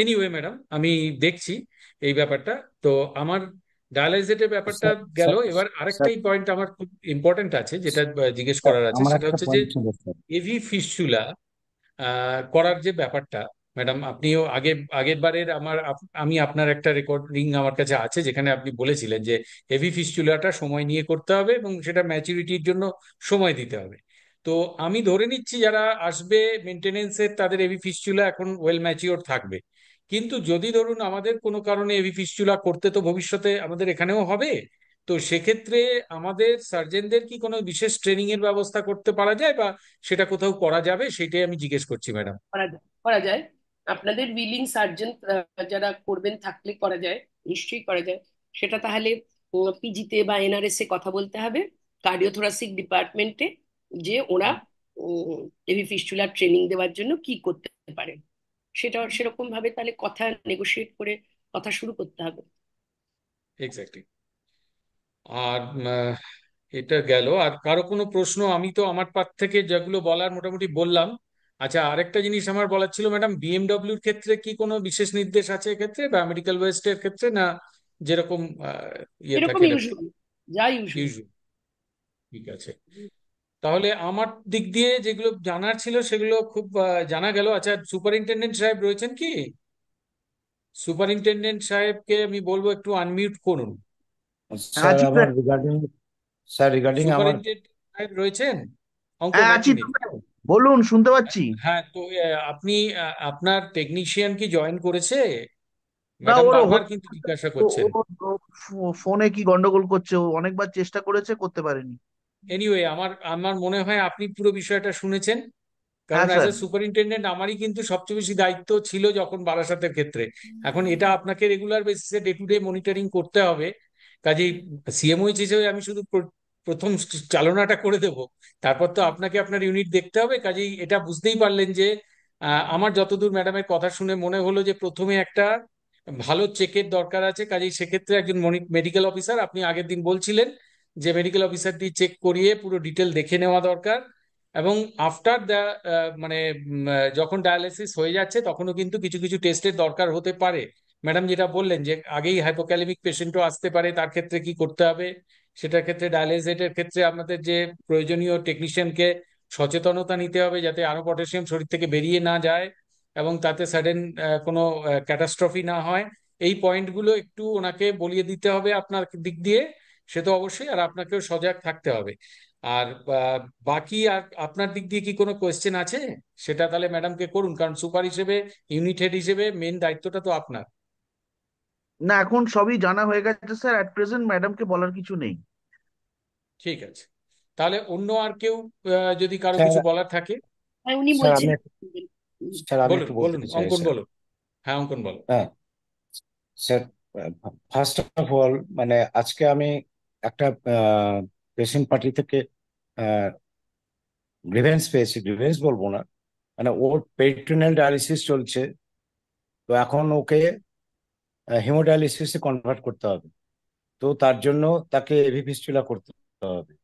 এনিওয়ে ম্যাডাম আমি দেখছি এই ব্যাপারটা তো আমার ডায়ালাইজেটের ব্যাপারটা গেল এবার আরেকটাই পয়েন্ট আমার খুব ইম্পর্টেন্ট আছে যেটা জিজ্ঞেস করার আছে সেটা হচ্ছে যে এভি ফিস্টুলা করার যে ব্যাপারটা ম্যাডাম আপনিও আগে আগের বারের আমার আমি আপনার একটা রেকর্ডিং আমার কাছে আছে যেখানে আপনি বলেছিলেন যে হেভি ফিস্টুলাটা সময় নিয়ে করতে হবে এবং সেটা ম্যাচুরিটির জন্য সময় দিতে হবে তো আমি ধরে নিচ্ছি যারা আসবে মেনটেনেন্সের তাদের এভি ফিস্টুলা এখন ওয়েল ম্যাচিওর থাকবে কিন্তু যদি ধরুন আমাদের কোনো কারণে এভি ফিস্টুলা করতে তো ভবিষ্যতে আমাদের এখানেও হবে তো সেক্ষেত্রে আমাদের সার্জেনদের কি কোনো বিশেষ ট্রেনিং এর ব্যবস্থা করতে পারা যায় বা সেটা কোথাও করা যাবে সেটাই আমি জিজ্ঞেস করছি ম্যাডাম করা যায় আপনাদের উইলিং সার্জন যারা করবেন থাকলে করা যায় নিশ্চয়ই করা যায় সেটা তাহলে পিজিতে বা এনআরএস এ কথা বলতে হবে কার্ডিওথোরাসিক ডিপার্টমেন্টে যে ওরা এভি ফিস্টুলার ট্রেনিং দেওয়ার জন্য কি করতে পারে সেটা সেরকম ভাবে তাহলে কথা নেগোশিয়েট করে কথা শুরু করতে হবে এক্স্যাক্টলি আর এটা গেল আর কারো কোনো প্রশ্ন আমি তো আমার পার থেকে যেগুলো বলার মোটামুটি বললাম আচ্ছা আরেকটা জিনিস আমার বলার ছিল ম্যাডাম বিএমডব্লিউর ক্ষেত্রে কি কোনো বিশেষ নির্দেশ আছে এক্ষেত্রে বা মেডিকেল ওয়েস্টের ক্ষেত্রে না যেরকম ইয়ে থাকে ঠিক আছে তাহলে আমার দিক দিয়ে যেগুলো জানার ছিল সেগুলো খুব জানা গেল আচ্ছা সুপারিনটেন্ডেন্ট সাহেব রয়েছেন কি সুপারিনটেন্ডেন্ট সাহেবকে আমি বলবো একটু আনমিউট করুন স্যার আমার রিগার্ডিং স্যার রিগার্ডিং আমার সাহেব রয়েছেন অঙ্ক হ্যাঁ আছি তো বলুন শুনতে পাচ্ছি হ্যাঁ তো আপনি আপনার টেকনিশিয়ান কি জয়েন করেছে না ম্যাডাম ওর বারবার কিন্তু জিজ্ঞাসা তো করছেন ফোনে কি গন্ডগোল করছে ও অনেকবার চেষ্টা করেছে করতে পারেনি এনিওয়ে আমার আমার মনে হয় আপনি পুরো বিষয়টা শুনেছেন হ্যাঁ কারণ অ্যাজ স্যার এ সুপারিনটেন্ডেন্ট আমারই কিন্তু সবচেয়ে বেশি দায়িত্ব ছিল যখন বারাসাতের ক্ষেত্রে এখন এটা আপনাকে রেগুলার বেসিসে ডে টু ডে মনিটরিং করতে হবে কাজেই সিএমওইচ হিসেবে আমি শুধু প্রথম চালনাটা করে দেব তারপর তো আপনাকে আপনার ইউনিট দেখতে হবে কাজেই এটা বুঝতেই পারলেন যে আমার যতদূর ম্যাডামের কথা শুনে মনে হলো যে প্রথমে একটা ভালো চেকের দরকার আছে কাজেই সেক্ষেত্রে একজন মেডিকেল অফিসার আপনি আগের দিন বলছিলেন যে মেডিকেল অফিসারটি চেক করিয়ে পুরো ডিটেল দেখে নেওয়া দরকার এবং আফটার দ্য মানে যখন ডায়ালিসিস হয়ে যাচ্ছে তখনও কিন্তু কিছু কিছু টেস্টের দরকার হতে পারে ম্যাডাম যেটা বললেন যে আগেই হাইপোক্যালেমিক পেশেন্টও আসতে পারে তার ক্ষেত্রে কি করতে হবে সেটার ক্ষেত্রে ডায়ালাইজেটের ক্ষেত্রে আমাদের যে প্রয়োজনীয় টেকনিশিয়ানকে সচেতনতা নিতে হবে যাতে আরও পটাশিয়াম শরীর থেকে বেরিয়ে না যায় এবং তাতে সাডেন কোনো ক্যাটাস্ট্রফি না হয় এই পয়েন্টগুলো একটু ওনাকে বলিয়ে দিতে হবে আপনার দিক দিয়ে সে তো অবশ্যই আর আপনাকেও সজাগ থাকতে হবে আর বাকি আর আপনার দিক দিয়ে কি কোনো কোয়েশ্চেন আছে সেটা তাহলে ম্যাডামকে করুন কারণ সুপার হিসেবে ইউনিট হেড হিসেবে মেন দায়িত্বটা তো আপনার না এখন সবই জানা হয়ে গেছে স্যার অ্যাট প্রেজেন্ট ম্যাডামকে বলার কিছু নেই ঠিক আছে তাহলে অন্য আর কেউ যদি কারো কিছু বলার থাকে হ্যাঁ, উনি বলছেন স্যার আমি একটু বলুন বলুন অঙ্কন বলো হ্যাঁ অঙ্কন বলো হ্যাঁ স্যার ফার্স্ট অফ অল মানে আজকে আমি একটা পেশেন্ট পার্টি থেকে গ্রিভেন্স পেয়েছি গ্রিভেন্স বলবো না মানে ওর পেরিটোনিয়াল ডায়ালিসিস চলছে তো এখন ওকে হেমোডায়ালিসিসে কনভার্ট করতে হবে তো তার জন্য তাকে এভি ফিস্টুলা করতে হবে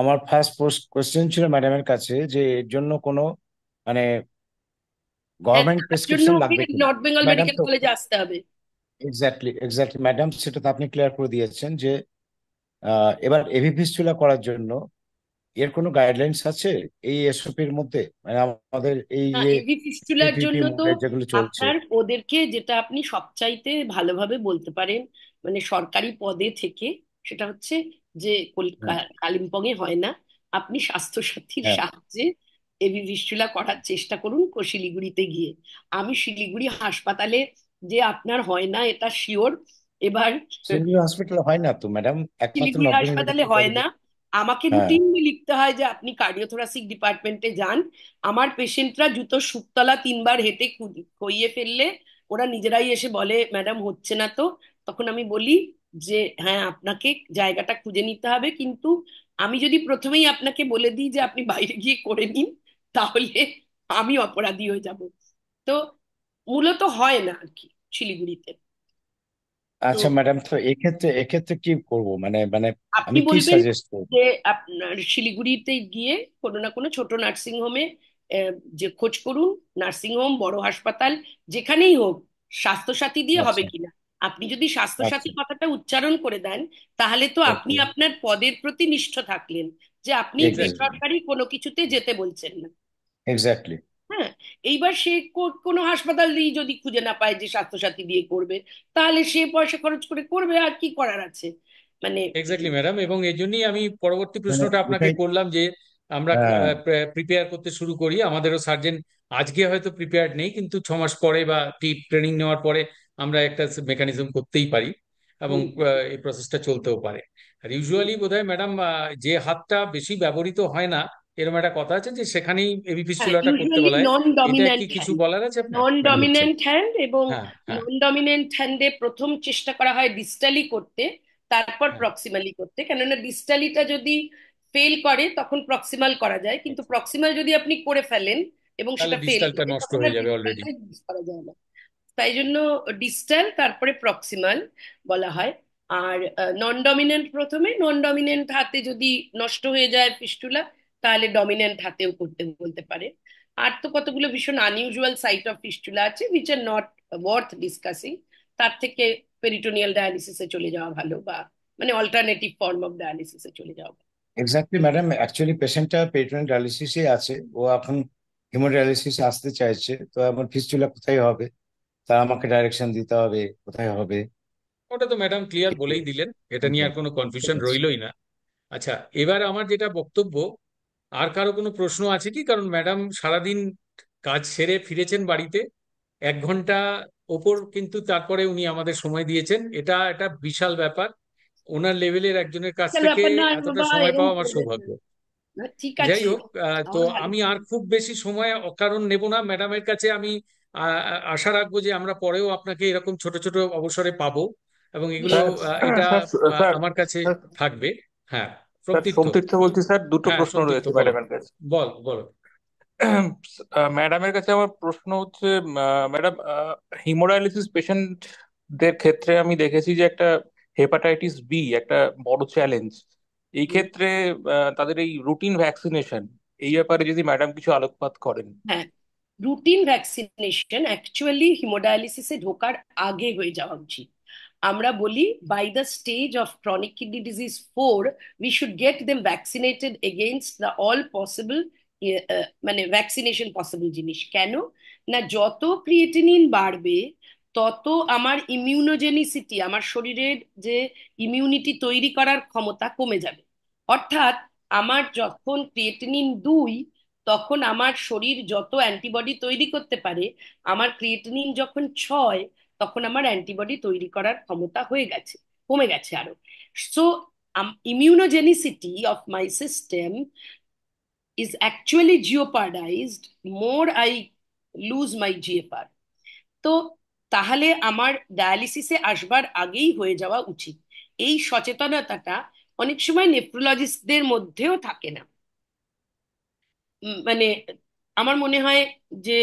আমার ফার্স্ট কোয়েশ্চেন ছিল ম্যাডামের কাছে যে এর জন্য কোনো মানে গভর্নমেন্ট প্রেসক্রিপশন লাগবে কি নর্থ বেঙ্গল মেডিকেল কলেজে আসতে হবে এক্স্যাক্টলি এক্স্যাক্টলি ম্যাডাম সেটা তো আপনি ক্লিয়ার করে দিয়েছেন যে এবার এভি ফিস্টুলা করার জন্য এর কোনো গাইডলাইন আছে এই এসওপির মধ্যে মানে আমাদের এই ফিস্টুলার জন্য তো যেগুলো চলছে আপনার ওদেরকে যেটা আপনি সবচাইতে ভালোভাবে বলতে পারেন মানে সরকারি পদে থেকে সেটা হচ্ছে যে হ্যাঁ। কালিম্পং এ হয় না আপনি স্বাস্থ্য সাথীর হ্যাঁ। সাহায্যে এবি ফিস্টুলা করার চেষ্টা করুন শিলিগুড়িতে গিয়ে আমি শিলিগুড়ি হাসপাতালে যে আপনার হয় না এটা শিওর এবার হসপিটালে হয় না তো ম্যাডাম একমাত্র শিলিগুড়ি হাসপাতালে হয় না আমাকে রুটিনলি হ্যাঁ। লিখতে হয় যে আপনি কার্ডিওথোরাসিক ডিপার্টমেন্টে যান আমার পেশেন্টরা জুতো সুপতলা তিনবার হেঁটে খইয়ে ফেললে ওরা নিজেরাই এসে বলে ম্যাডাম হচ্ছে না তো তখন আমি বলি যে হ্যাঁ আপনাকে জায়গাটা খুঁজে নিতে হবে কিন্তু আমি যদি প্রথমেই আপনাকে বলে দিই যে আপনি বাইরে গিয়ে করে নিন তাহলে আমি অপরাধী হয়ে যাব তো মূলত হয় না আর কি শিলিগুড়িতে আচ্ছা ম্যাডাম তো এক্ষেত্রে এক্ষেত্রে কি করব মানে মানে আপনি আমি কি বলবেন সাজেস্ট করব যে আপনার শিলিগুড়িতে গিয়ে কোনো না কোনো ছোট নার্সিং হোমে যে খোঁজ করুন নার্সিং হোম বড় হাসপাতাল যেখানেই হোক স্বাস্থ্যসাথী দিয়ে আচ্ছা। হবে আচ্ছা কিনা আপনি যদি স্বাস্থ্যসাথী আচ্ছা কথাটা উচ্চারণ করে দেন তাহলে তো আপনি ওকে আপনার পদের প্রতি নিষ্ঠ থাকলেন যে আপনি এক্স্যাক্টলি বেসরকারি কোনো কিছুতে যেতে বলছেন না এক্স্যাক্টলি হ্যাঁ এইবার সে কোনো হাসপাতাল দিয়ে যদি খুঁজে না পায় যে স্বাস্থ্যসাথী দিয়ে করবে তাহলে সে পয়সা খরচ করে করবে আর কি করার আছে মানে এক্স্যাক্টলি ম্যাডাম এবং এই জন্যই আমি পরবর্তী মানে প্রশ্নটা আপনাকে করলাম যে আমরা হ্যাঁ। প্রিপেয়ার করতে শুরু করি আমাদেরও সার্জেন আজকে হয়তো প্রিপেয়ার নেই কিন্তু ছ মাস পরে বা ট্রেনিং নেওয়ার পরে আমরা একটা মেকানিজম করতেই পারি এবং এই প্রসেসটা চলতেও পারে আর ইউজুয়ালি বোধহয় ম্যাডাম যে হাতটা বেশি ব্যবহৃত হয় না এরকম একটা কথা আছে যে সেখানেই এবিপি চুলাটা হ্যাঁ, করতে বলা হয় নন এটা কি কিছু বলার আছে নন ডমিন্যান্ট হ্যান্ড এবং নন ডমিন্যান্ট হ্যান্ডে প্রথম চেষ্টা করা হয় ডিস্টালি করতে তারপর প্রক্সিমালি হ্যাঁ। করতে কেননা ডিস্টালিটা যদি ফেল করে তখন প্রক্সিমাল করা যায় কিন্তু প্রক্সিমাল আচ্ছা। যদি আপনি করে ফেলেন এবং সেটা ফেল ডিস্টালটা নষ্ট হয়ে যাবে অলরেডি করা যায় না তাই জন্য ডিস্টাল তারপরে প্রক্সিমাল বলা হয় আর নন ডমিন্যান্ট প্রথমে নন ডমিন্যান্ট হাতে যদি নষ্ট হয়ে যায় ফিস্টুলা তাহলে ডমিনেন্ট হাতেও করতে বলতে পারে আর তো কতগুলো ভীষণ আনইউজুয়াল সাইট অফ ফিস্টুলা আছে which are not worth discussing তার থেকে পেরিটোনিয়াল ডায়ালিসিসে চলে যাওয়া ভালো বা মানে অল্টারনেটিভ ফর্ম অফ ডায়ালিসিসে চলে যাওয়া এক্স্যাক্টলি ম্যাডাম অ্যাকচুয়ালি পেশেন্টটা পেরিটোনিয়াল ডায়ালিসিসে আছে ও এখন হিমোডায়ালিসিস আসতে চাইছে তো আমার ফিস্টুলা কোথায় হবে তা আমাকে ডাইরেকশন দিতে হবে কোথায় হবে ওটা তো ম্যাডাম ক্লিয়ার বলেই দিলেন এটা নিয়ে আর কোনো কনফিউশন রইলই না আচ্ছা এবার আমার যেটা বক্তব্য আর কারো কোনো প্রশ্ন আছে কি কারণ ম্যাডাম সারাদিন কাজ সেরে ফিরেছেন বাড়িতে এক ঘন্টা ওপর কিন্তু তারপরে উনি আমাদের সময় দিয়েছেন এটা একটা বিশাল ব্যাপার ওনার লেভেলের একজনের কাছ থেকে এতটা সময় পাওয়া আমার সৌভাগ্য যাই হোক তো আমি আর খুব বেশি সময় অকারণ নেব না ম্যাডামের কাছে আমি আশা রাখবো যে আমরা পরেও আপনাকে এরকম ছোট ছোট অবসরে পাবো এবং এগুলো হ্যাঁ, এটা আমার কাছে থাকবে হ্যাঁ সোমতীর্থ বলছি স্যার দুটো হ্যাঁ, প্রশ্ন রয়েছে ম্যাডামের কাছে বল বলো ম্যাডামের কাছে আমার প্রশ্ন হচ্ছে ম্যাডাম হিমোডায়ালিসিস পেশেন্টদের ক্ষেত্রে আমি দেখেছি যে একটা হেপাটাইটিস বি একটা বড় চ্যালেঞ্জ এই ক্ষেত্রে তাদের এই রুটিন ভ্যাকসিনেশন এই ব্যাপারে যদি ম্যাডাম কিছু আলোকপাত করেন হ্যাঁ রুটিন ভ্যাকসিনেশন অ্যাকচুয়ালি হিমোডায়ালিসিসে ঢোকার আগে হয়ে যাওয়া উচিত আমরা বলি by the stage of chronic kidney disease four we should get them vaccinated against the all possible মানে ভ্যাকসিনেশন পসিবল জিনিস কেন না যত ক্রিয়েটিনিন বাড়বে তত আমার ইমিউনোজেনিসিটি আমার শরীরের যে ইমিউনিটি তৈরি করার ক্ষমতা কমে যাবে অর্থাৎ আমার যখন ক্রিয়েটিনিন দুই তখন আমার শরীর যত অ্যান্টিবডি তৈরি করতে পারে আমার ক্রিয়েটিনিন যখন ছয় তখন আমার অ্যান্টিবডি তৈরি করার ক্ষমতা হয়ে গেছে কমে গেছে আরো so immunogenicity of my system is actually jeopardised more I lose my জিএপার তো তাহলে আমার ডায়ালিসিসে আসবার আগেই হয়ে যাওয়া উচিত এই সচেতনতাটা অনেক সময় নেফ্রোলজিস্টদের মধ্যেও থাকে না মানে আমার মনে হয় যে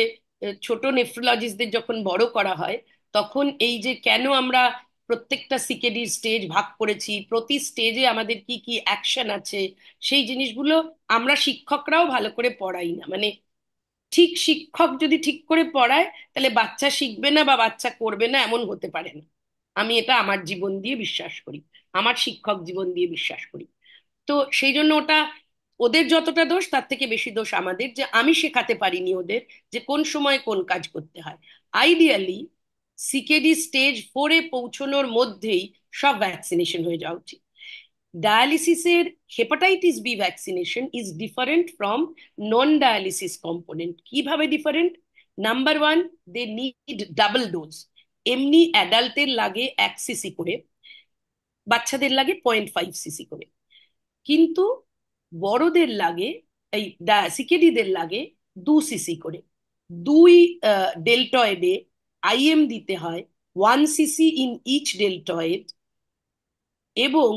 ছোট নেফ্রোলজিস্টদের যখন বড় করা হয় তখন এই যে কেন আমরা প্রত্যেকটা সিকেডি স্টেজ ভাগ করেছি প্রতি স্টেজে আমাদের কি কি অ্যাকশন আছে সেই জিনিসগুলো আমরা শিক্ষকরাও ভালো করে পড়াই না মানে ঠিক শিক্ষক যদি ঠিক করে পড়ায় তাহলে বাচ্চা শিখবে না বা বাচ্চা করবে না এমন হতে পারে না আমি এটা আমার জীবন দিয়ে বিশ্বাস করি আমার শিক্ষক জীবন দিয়ে বিশ্বাস করি তো সেই জন্য ওটা ওদের যতটা দোষ তার থেকে বেশি দোষ আমাদের যে আমি শেখাতে পারিনি ওদের যে কোন সময় কোন কাজ করতে হয় আইডিয়ালি সিকেডি স্টেজ ফোরে পৌঁছানোর মধ্যেই সব ভ্যাকসিনেশন হয়ে যাওয়া উচিত ডায়ালিসিসের hepatitis B vaccination is different from non dialysis component কিভাবে different number one they need double dose এমনি অ্যাডাল্টের লাগে এক সিসি করে বাচ্চাদের লাগে পয়েন্ট ফাইভ সিসি করে কিন্তু বড়দের লাগে এই সিকেডিদের লাগে দু সিসি করে দুই ডেল্টয়েডে আইএম দিতে হয় one CC in each deltoid এবং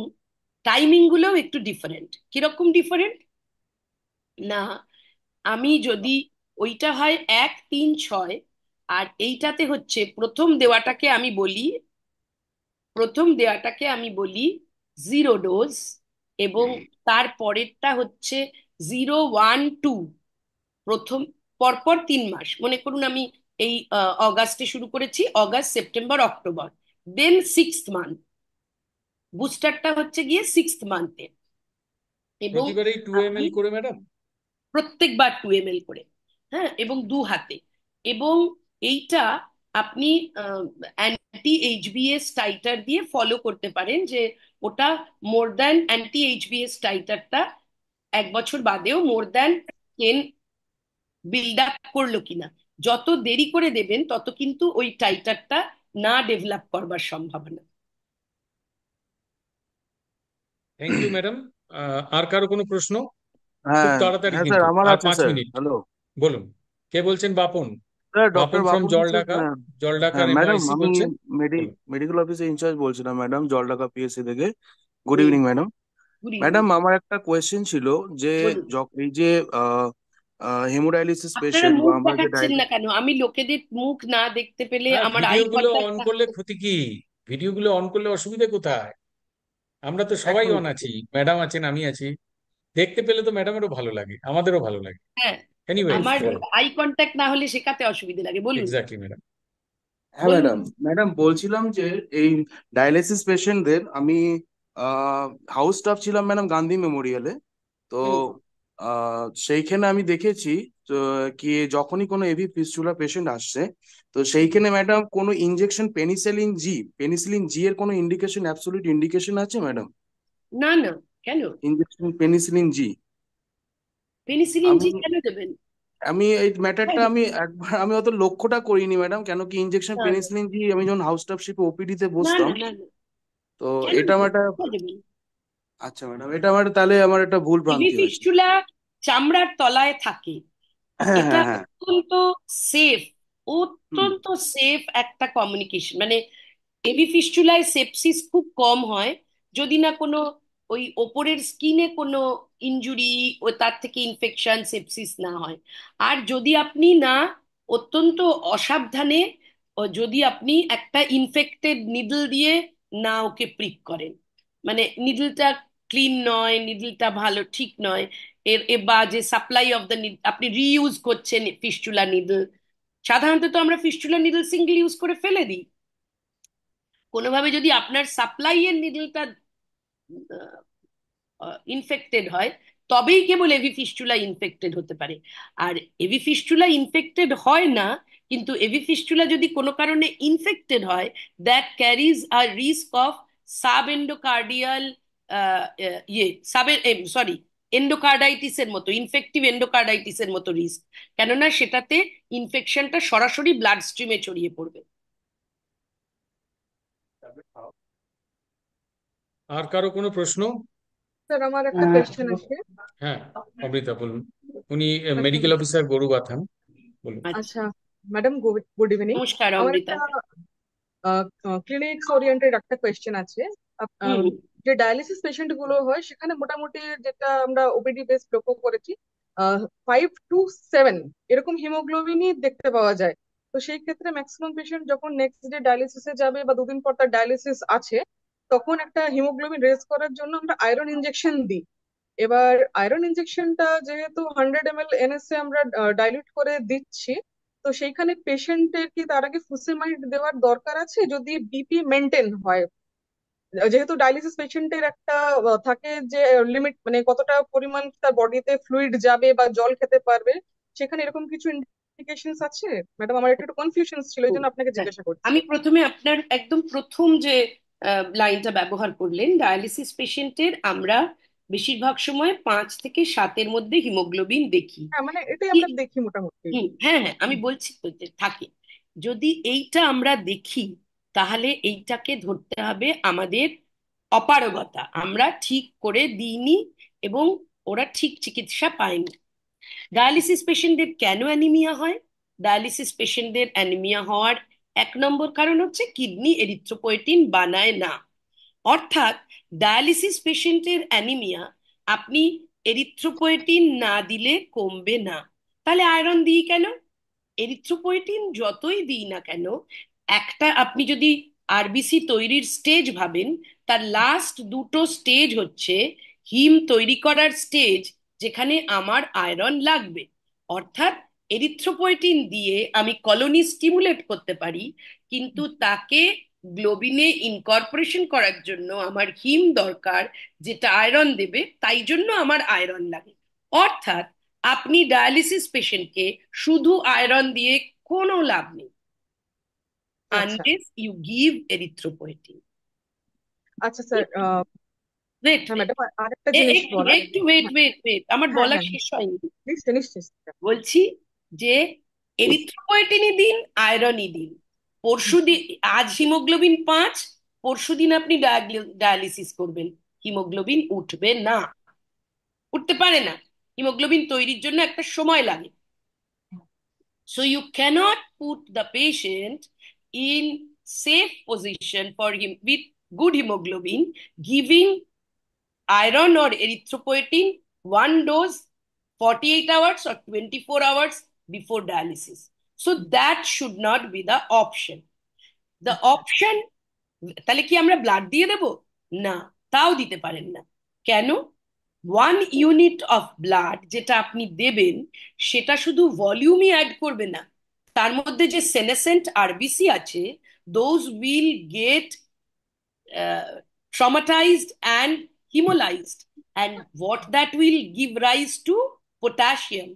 টাইমিংগুলোও একটু ডিফারেন্ট কিরকম ডিফারেন্ট না আমি যদি ওইটা হয় এক তিন ছয় আর এইটাতে হচ্ছে প্রথম দেওয়াটাকে আমি বলি প্রথম দেওয়াটাকে আমি বলি জিরো ডোজ এবং তার পরেরটা হচ্ছে জিরো ওয়ান টু প্রথম পরপর তিন মাস মনে করুন আমি এই অগাস্টে শুরু করেছি August September October then six month বুস্টারটা হচ্ছে গিয়ে সিক্স মান্থে এবং প্রত্যেকবার টু এম এল করে হ্যাঁ এবং দু হাতে এবং এইটা আপনি অ্যান্টি এইচবিএস টাইটার দিয়ে ফলো করতে পারেন যে ওটা more than anti H BS টাইটারটা এক বছর বাদেও more than ten build up করলো কিনা যত দেরি করে দেবেন তত কিন্তু ওই টাইটারটা না ডেভেলপ করবার সম্ভাবনা থ্যাংক ইউ ম্যাডাম আর কারো কোনো প্রশ্ন হ্যাঁ, হ্যাঁ, হ্যালো বলুন কে বলছেন বাপন ম্যাডাম মেডিকেল ইনচার্জ বলছিলাম ম্যাডাম পিএসসি থেকে গুড ম্যাডাম ম্যাডাম আমার একটা কোয়েশ্চেন ছিল যে এই যে আহ হেমোডায়ালিসিস পেশেন্ট বা আমরা দেখাচ্ছেন না কেন আমি লোকেদের মুখ না দেখতে পেলে আমার আই ভিডিওগুলো অন করলে ক্ষতি কি ভিডিওগুলো অন করলে অসুবিধা কোথায় আমরা তো সবাই অন আছি ম্যাডাম আছেন আমি আছি দেখতে পেলে তো ম্যাডামেরও ভালো লাগে আমাদেরও ভালো লাগে হ্যাঁ এনিওয়ে আমার আই কন্ট্যাক্ট না হলে শেখাতে অসুবিধা লাগে বলুন এক্স্যাক্টলি ম্যাডাম হ্যাঁ ম্যাডাম ম্যাডাম বলছিলাম যে এই ডায়ালিসিস পেশেন্টদের আমি হাউস স্টাফ ছিলাম ম্যাডাম গান্ধী মেমোরিয়ালে তো সেইখানে আমি দেখেছি তো কি যখনই কোনো এভি ফিস্টুলা পেশেন্ট আসছে তো সেইখানে ম্যাডাম কোনো injection penicillin G penicillin G এর কোনো ইন্ডিকেশন অ্যাবসলিউট ইন্ডিকেশন আছে ম্যাডাম না না কেন injection penicillin G penicillin G কেন দেবেন আমি এই ম্যাটারটা আমি একবার আমি অত লক্ষ্যটা করিনি ম্যাডাম কেন কি ইনজেকশন পেনিসিলিন জি আমি যখন হাউস টাফশিপে ওপিডি তে বসতাম তো এটা ম্যাটার একটা আচ্ছা ম্যাডাম এটা ম্যাটার তাহলে আমার একটা ভুল ভ্রান্তি হয়েছে চামড়ার তলায় থাকে হ্যাঁ, এটা হ্যাঁ, হ্যাঁ। অত্যন্ত সেফ অত্যন্ত সেফ একটা কমিউনিকেশন মানে এবি ফিস্টুলায় সেপসিস খুব কম হয় যদি না কোনো ওই ওপরের স্কিনে কোনো ইনজুরি ও তার থেকে ইনফেকশন সেপসিস না হয় আর যদি আপনি না অত্যন্ত অসাবধানে যদি আপনি একটা ইনফেক্টেড নিডল দিয়ে না ওকে প্রিক করেন মানে নিডলটা ক্লিন নয় নিডলটা ভালো ঠিক নয় বা যে সাপ্লাই অফ দ্য আপনি রিইউজ করছেন ফিস্টুলা নিডল সাধারণত তো আমরা ফিস্টুলা নিডল সিঙ্গেল ইউজ করে ফেলে দিই কোনোভাবে যদি আপনার সাপ্লাইয়ের নিডলটা ইনফেক্টেড হয় তবেই কেবল এভি ফিস্টুলা ইনফেক্টেড হতে পারে আর এভি ফিস্টুলা ইনফেক্টেড হয় না কিন্তু এভি ফিস্টুলা যদি কোনো কারণে ইনফেক্টেড হয় দ্যাট ক্যারিজ আর রিস্ক অফ সাব এন্ডোকার্ডিয়াল ইয়ে সাব সরি এন্ডোকার্ডাইটিস এর মতো ইনফেক্টিভ এন্ডোকার্ডাইটিস এর মতো রিস্ক কেননা সেটাতে ইনফেকশনটা সরাসরি ব্লাড স্ট্রিমে ছড়িয়ে পড়বে আর কারো কোনো প্রশ্ন স্যার আমার একটা হ্যাঁ, কোশ্চেন আছে হ্যাঁ অমৃতা বলুন উনি মেডিকেল আচ্ছা। অফিসার গরু বাথান বলুন আচ্ছা ম্যাডাম গুড ইভিনিং নমস্কার অমৃতা ক্লিনিক্স ওরিয়েন্টেড একটা কোয়েশ্চেন আছে যে ডায়ালিসিস পেশেন্ট গুলো হয় সেখানে মোটামুটি যেটা আমরা ওপিডি বেস লক্ষ্য করেছি ফাইভ টু সেভেন এরকম হিমোগ্লোবিনই দেখতে পাওয়া যায় তো সেই ক্ষেত্রে ম্যাক্সিমাম পেশেন্ট যখন নেক্সট ডে ডায়ালিসিসে যাবে বা দুদিন পর তার ডায়ালিসিস আছে তখন একটা হিমোগ্লোবিন রেজ করার জন্য আমরা আয়রন ইনজেকশন দিই এবার আয়রন ইনজেকশনটা যেহেতু হান্ড্রেড এম এল এনএসএ আমরা ডাইলিউট করে দিচ্ছি তো সেইখানে পেশেন্টের কি তার আগে ফুসিমাইড দেওয়ার দরকার আছে যদি বিপি মেনটেন হয় যেহেতু ডায়ালিসিস পেশেন্টের একটা থাকে যে লিমিট মানে কতটা পরিমাণ তার বডিতে ফ্লুইড যাবে বা জল খেতে পারবে সেখানে এরকম কিছু ইন্ডিকেশনস আছে ম্যাডাম আমার একটু কনফিউশন ছিল এই জন্য আপনাকে হ্যাঁ, জিজ্ঞাসা করছি আমি প্রথমে আপনার একদম প্রথম যে লাইনটা ব্যবহার করলেন ডায়ালিসিস পেশেন্টের আমরা বেশিরভাগ সময় পাঁচ থেকে সাতের মধ্যে হিমোগ্লোবিন দেখি হ্যাঁ মানে এটাই আমরা দেখি মোটামুটি হ্যাঁ হ্যাঁ আমি বলছি তো থাকে যদি এইটা আমরা দেখি তাহলে এইটাকে ধরতে হবে আমাদের অপারগতা আমরা ঠিক করে দিইনি এবং ওরা ঠিক চিকিৎসা পায়নি ডায়ালিসিস পেশেন্টদের কেন অ্যানিমিয়া হয় ডায়ালিসিস পেশেন্টদের অ্যানিমিয়া হওয়ার এক নম্বর কারণ হচ্ছে কিডনি এরিথ্রোপোয়েটিন বানায় না অর্থাৎ ডায়ালিসিস পেশেন্টের অ্যানিমিয়া আপনি এরিথ্রোপোয়েটিন না দিলে কমবে না তাহলে আয়রন দিই কেন এরিথ্রোপোয়েটিন যতই দিই না কেন একটা আপনি যদি আরবিসি তৈরির স্টেজ ভাবেন তার লাস্ট দুটো স্টেজ হচ্ছে হিম তৈরি করার স্টেজ যেখানে আমার আয়রন লাগবে অর্থাৎ এরিথ্রোপোয়েটিন দিয়ে আমি কলোনি স্টিমুলেট করতে পারি কিন্তু তাকে গ্লোবিনে ইনকর্পোরেশন করার জন্য আমার হিম দরকার যেটা আয়রন দেবে তাই জন্য আমার আয়রন লাগে অর্থাৎ আপনি ডায়ালিসিস পেশেন্টকে শুধু আয়রন দিয়ে কোনো লাভ নেই আচ্ছা। unless you give erythropoietin. আচ্ছা স্যার um, আরেকটা জিনিস হ্যাঁ, আমার হ্যাঁ, বলা হ্যাঁ। শেষ হয়নি বলছি যে দিন আয়রনই দিন পরশু দিন আজ হিমোগ্লোবিন পাঁচ পরশুদিন আপনি ডায়ালিসিস করবেন হিমোগ্লোবিন উঠবে না উঠতে পারে না হিমোগ্লোবিন তৈরির জন্য একটা সময় লাগে so you can't put the patient in safe position for him with good hemoglobin, giving iron or erythropoietin one dose 48 hours or 24 hours before dialysis. So that should not be the option. The option তাহলে কি আমরা ব্লাড দিয়ে দেব না তাও দিতে পারেন না কেন ওয়ান ইউনিট অফ ব্লাড যেটা আপনি দেবেন সেটা শুধু ভলিউমই অ্যাড করবে না তার মধ্যে যে সেনেসেন্ট আরবিসি আছে those will get traumatised and haemolysed and what that will give rise to potassium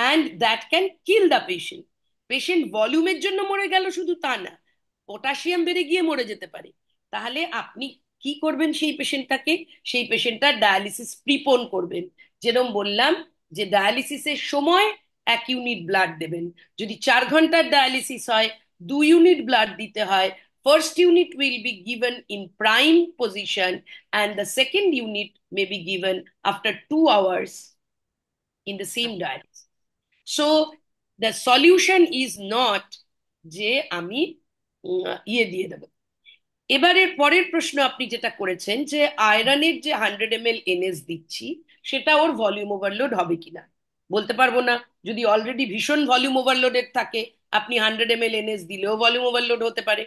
and that can kill the patient patient ভলিউমের জন্য মরে গেল শুধু তা না পটাশিয়াম বেড়ে গিয়ে মরে যেতে পারে তাহলে আপনি কি করবেন সেই পেশেন্টটাকে সেই পেশেন্টটা ডায়ালিসিস প্রিপোন করবেন যেরকম বললাম যে ডায়ালিসিসের সময় এক ইউনিট ব্লাড দেবেন যদি চার ঘন্টার ডায়ালিসিস হয় দুই ইউনিট ব্লাড দিতে হয় first unit will be given in prime position and the second unit may be given after two hours in the same dialysis so the solution is not যে আমি ইয়ে দিয়ে দেব এবারের পরের প্রশ্ন আপনি যেটা করেছেন যে আয়রনের যে হান্ড্রেড এম এল এনএস দিচ্ছি সেটা ওর ভলিউম ওভারলোড হবে কিনা বলতে পারবো না যদি অলরেডি ভীষণ ভলিউম ওভারলোডেড থাকে আপনি হান্ড্রেড এম এল এনএস দিলেও ভলিউম ওভারলোড হতে পারে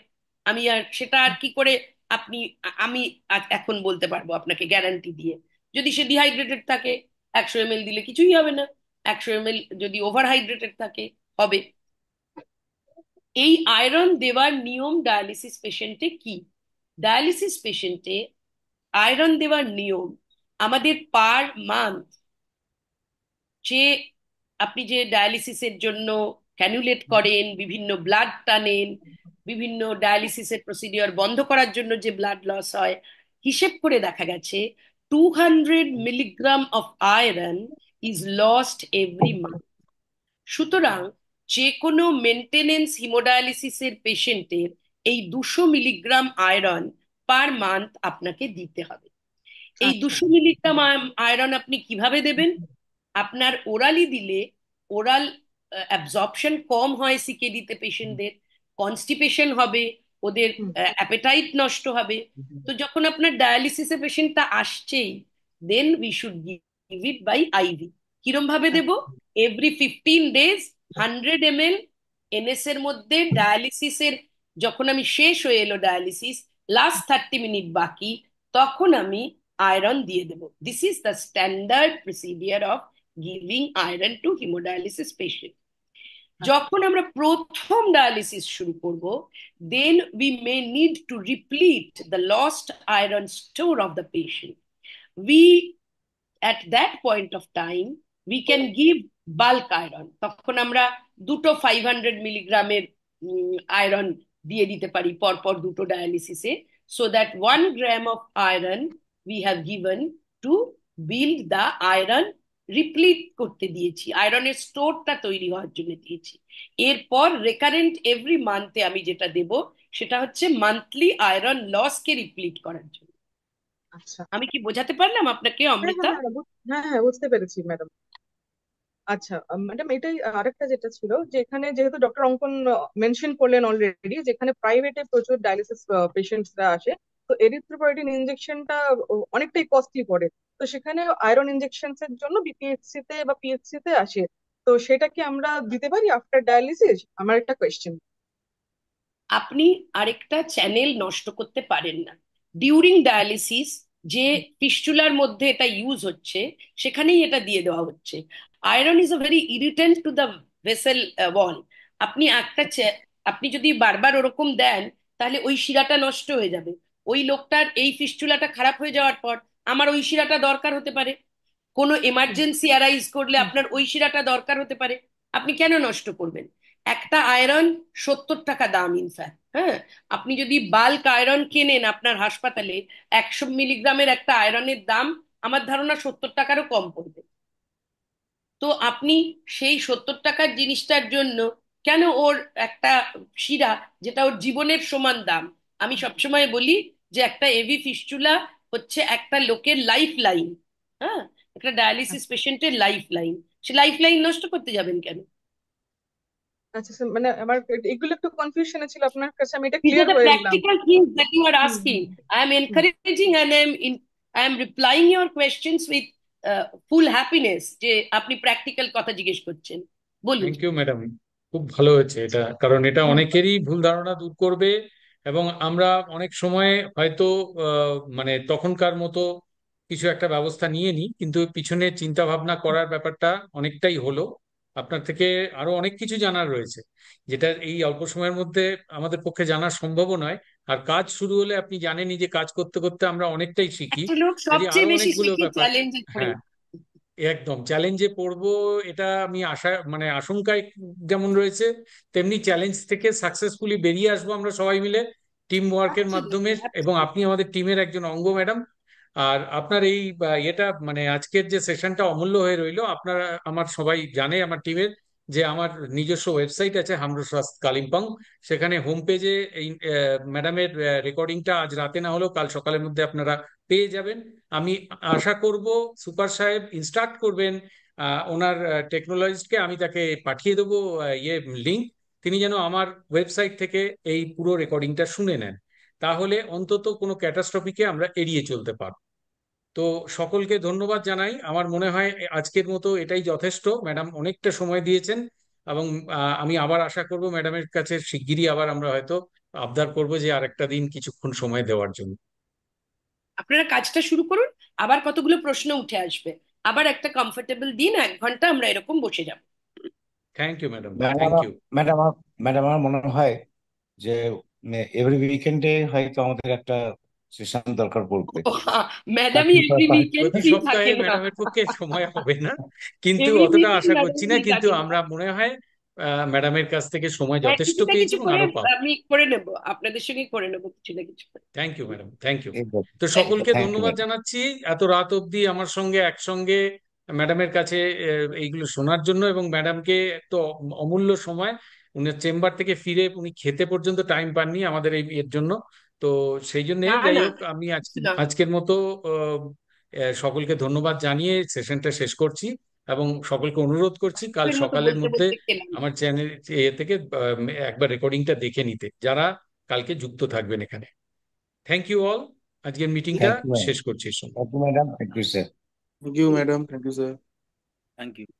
আমি আর সেটা আর কি করে আপনি আমি এখন বলতে পারবো আপনাকে গ্যারান্টি দিয়ে যদি সে ডিহাইড্রেটেড থাকে একশো এম দিলে কিছুই হবে না একশো এম যদি ওভার হাইড্রেটেড থাকে হবে এই আয়রন দেওয়ার নিয়ম ডায়ালিসিস পেশেন্টে কি ডায়ালিসিস পেশেন্টে আয়রন দেওয়ার নিয়ম আমাদের পার মান্থ যে আপনি যে ডায়ালিসিসের জন্য ক্যানুলেট করেন বিভিন্ন ব্লাড টানেন বিভিন্ন ডায়ালিসিসের প্রসিডিওর বন্ধ করার জন্য যে ব্লাড লস হয় হিসেব করে দেখা গেছে two hundred milligram of iron is lost every month সুতরাং যে কোনো মেনটেনেন্স হিমোডায়ালিসিসের পেশেন্টের এই দুশো মিলিগ্রাম আয়রন পার মান্থ আপনাকে দিতে হবে এই আচ্ছা। দুশো মিলিগ্রাম আয়রন আপনি কিভাবে দেবেন আপনার ওরালি দিলে ওরাল অ্যাবজর্পশন কম হয় সিকেডিতে পেশেন্টদের কনস্টিপেশন হবে ওদের অ্যাপেটাইট নষ্ট হবে তো যখন আপনার ডায়ালিসিসে পেশেন্টটা আসছেই then we should give it by IV কিরম ভাবে দেব every fifteen days hundred ML এল এনএস এর মধ্যে ডায়ালিসিসের যখন আমি শেষ হয়ে এলো ডায়ালিসিস লাস্ট থার্টি মিনিট বাকি তখন আমি আয়রন দিয়ে দেব this is the standard procedure of giving iron to haemodialysis patient যখন আমরা প্রথম ডায়ালিসিস শুরু করব then we may need to replete the lost iron store of the patient we at that point of time we can give bulk iron তখন আমরা দুটো ফাইভ হান্ড্রেড মিলিগ্রামের আয়রন দিয়ে দিতে পারি পরপর দুটো ডায়ালিসিসে so that one gram of iron we have given to build the iron replete করতে দিয়েছি আয়রনের স্টোরটা তৈরি হওয়ার জন্য দিয়েছি এরপর রেকারেন্ট এভরি মান্থে আমি যেটা দেব সেটা হচ্ছে মান্থলি আয়রন লস কে রিপ্লিট করার জন্য আচ্ছা আমি কি বোঝাতে পারলাম আপনাকে হ্যাঁ, অমৃতা হ্যাঁ হ্যাঁ, হ্যাঁ হ্যাঁ বুঝতে পেরেছি ম্যাডাম আচ্ছা ম্যাডাম এটাই আরেকটা যেটা ছিল যে এখানে যেহেতু ডক্টর অঙ্কন মেনশন করলেন অলরেডি যেখানে প্রাইভেটে প্রচুর ডায়ালিসিস পেশেন্টসরা আসে তো এরিথ্রোপয়েটিন ইনজেকশনটা অনেকটাই কস্টলি পড়ে তো সেখানে আয়রন ইনজেকশনস এর জন্য বিপিএচসি তে বা পিএচসি তে আসে তো সেটা কি আমরা দিতে পারি আফটার ডায়ালিসিস আমার একটা কোয়েশ্চেন আপনি আরেকটা চ্যানেল নষ্ট করতে পারেন না ডিউরিং ডায়ালিসিস যে পিস্টুলার মধ্যে এটা ইউজ হচ্ছে সেখানেই এটা দিয়ে দেওয়া হচ্ছে iron is a very irritant to the vessel wall আপনি একটা আপনি যদি বারবার ওরকম দেন তাহলে ওই শিরাটা নষ্ট হয়ে যাবে ওই লোকটার এই ফিস্টুলাটা খারাপ হয়ে যাওয়ার পর আমার ওই শিরাটা দরকার হতে পারে কোনো এমার্জেন্সি অ্যারাইজ করলে আপনার ওই শিরাটা দরকার হতে পারে আপনি কেন নষ্ট করবেন একটা আয়রন সত্তর টাকা দাম ইনফ্যাক্ট হ্যাঁ আপনি যদি বাল্ক আয়রন কেনেন আপনার হাসপাতালে একশো মিলিগ্রামের একটা আয়রনের দাম আমার ধারণা সত্তর টাকারও কম পড়বে তো আপনি সেই সত্তর টাকার জিনিসটার জন্য কেন ওর একটা শিরা যেটা ওর জীবনের সমান দাম আমি সবসময় বলি যে একটা এভি ফিস্টুলা হচ্ছে একটা লোকের লাইফ লাইন হ্যাঁ একটা ডায়ালিসিস পেশেন্টের লাইফ লাইন সে লাইফ লাইন নষ্ট করতে যাবেন কেন আচ্ছা মানে আমার এগুলো একটু কনফিউশন ছিল আপনার কাছে আমি এটা ক্লিয়ার হয়ে গেলাম practical things that you are asking I am encouraging and I am I am replying your questions with full happiness যে আপনি প্র্যাকটিক্যাল কথা জিজ্ঞেস করছেন বলুন থ্যাংক ইউ ম্যাডাম খুব ভালো হয়েছে এটা কারণ এটা অনেকেরই ভুল ধারণা দূর করবে এবং আমরা অনেক সময় হয়তো মানে তখনকার মতো কিছু একটা ব্যবস্থা নিয়ে নিই কিন্তু পিছনে চিন্তা ভাবনা করার ব্যাপারটা অনেকটাই হলো আপনার থেকে আরো অনেক কিছু জানার রয়েছে যেটা এই অল্প সময়ের মধ্যে আমাদের পক্ষে জানা সম্ভব নয় আর কাজ শুরু হলে আপনি জানেনই যে কাজ করতে করতে আমরা অনেকটাই শিখি সবচেয়ে বেশি শিখি চ্যালেঞ্জ হ্যাঁ একদম চ্যালেঞ্জে পড়ব এটা আমি আশা মানে আশঙ্কায় যেমন রয়েছে তেমনি চ্যালেঞ্জ থেকে সাকসেসফুলি বেরিয়ে আসবো আমরা সবাই মিলে টিম ওয়ার্কের মাধ্যমে এবং আপনি আমাদের টিমের একজন অঙ্গ ম্যাডাম আর আপনার এই এটা মানে আজকের যে সেশনটা অমূল্য হয়ে রইল আপনারা আমার সবাই জানে আমার টিমের যে আমার নিজস্ব ওয়েবসাইট আছে হামরুসাস কালিম্পং সেখানে হোম পেজে এই ম্যাডামের রেকর্ডিংটা আজ রাতে না হলেও কাল সকালের মধ্যে আপনারা পেয়ে যাবেন আমি আশা করব সুপার সাহেব ইনস্ট্রাক্ট করবেন ওনার টেকনোলজিস্টকে আমি তাকে পাঠিয়ে দেবো ইয়ে লিঙ্ক তিনি যেন আমার ওয়েবসাইট থেকে এই পুরো রেকর্ডিংটা শুনে নেন তাহলে অন্তত কোনো ক্যাটাস্ট্রফিকে আমরা এড়িয়ে চলতে পারবো তো সকলকে ধন্যবাদ জানাই আমার মনে হয় আজকের মতো এটাই যথেষ্ট ম্যাডাম অনেকটা সময় দিয়েছেন এবং আমি আবার আশা করব ম্যাডামের কাছে শিগগিরই আবার আমরা হয়তো আবদার করব যে আর একটা দিন কিছুক্ষণ সময় দেওয়ার জন্য আপনারা কাজটা শুরু করুন আবার কতগুলো প্রশ্ন উঠে আসবে আবার একটা কমফোর্টেবল দিন এক ঘন্টা আমরা এরকম বসে যাব thank you madam thank you madam madam আমার মনে হয় যে এভরি উইকেন্ডে মানে হয়তো আমাদের একটা সেশন দরকার পড়বে ম্যাডামই উইকেন্ড ফ্রি থাকে না ম্যাডামের পক্ষে সময় হবে না কিন্তু অতটা আশা করছি না কিন্তু আমরা মনে হয় ম্যাডামের কাছ থেকে সময় হ্যাঁ, যথেষ্ট পেয়েছি আরো পাবো আমি করে নেব আপনাদের সঙ্গে করে নেব কিছু না কিছু thank you madam thank you তো সকলকে ধন্যবাদ জানাচ্ছি এত রাত অবধি আমার সঙ্গে একসঙ্গে ম্যাডামের কাছে এইগুলো শোনার জন্য এবং ম্যাডামকে তো অমূল্য সময় উনি চেম্বার থেকে ফিরে উনি খেতে পর্যন্ত টাইম পাননি আমাদের এই এর জন্য তো সেই জন্য যাই হোক আমি আজকের মতো সকলকে ধন্যবাদ জানিয়ে সেশনটা শেষ করছি এবং সকলকে অনুরোধ করছি কাল সকালের মধ্যে আমার চ্যানেল এ থেকে একবার রেকর্ডিংটা দেখে নিতে যারা কালকে যুক্ত থাকবেন এখানে থ্যাংক ইউ অল আজকের মিটিংটা শেষ করছি madam thank you sir thank you madam thank you sir thank you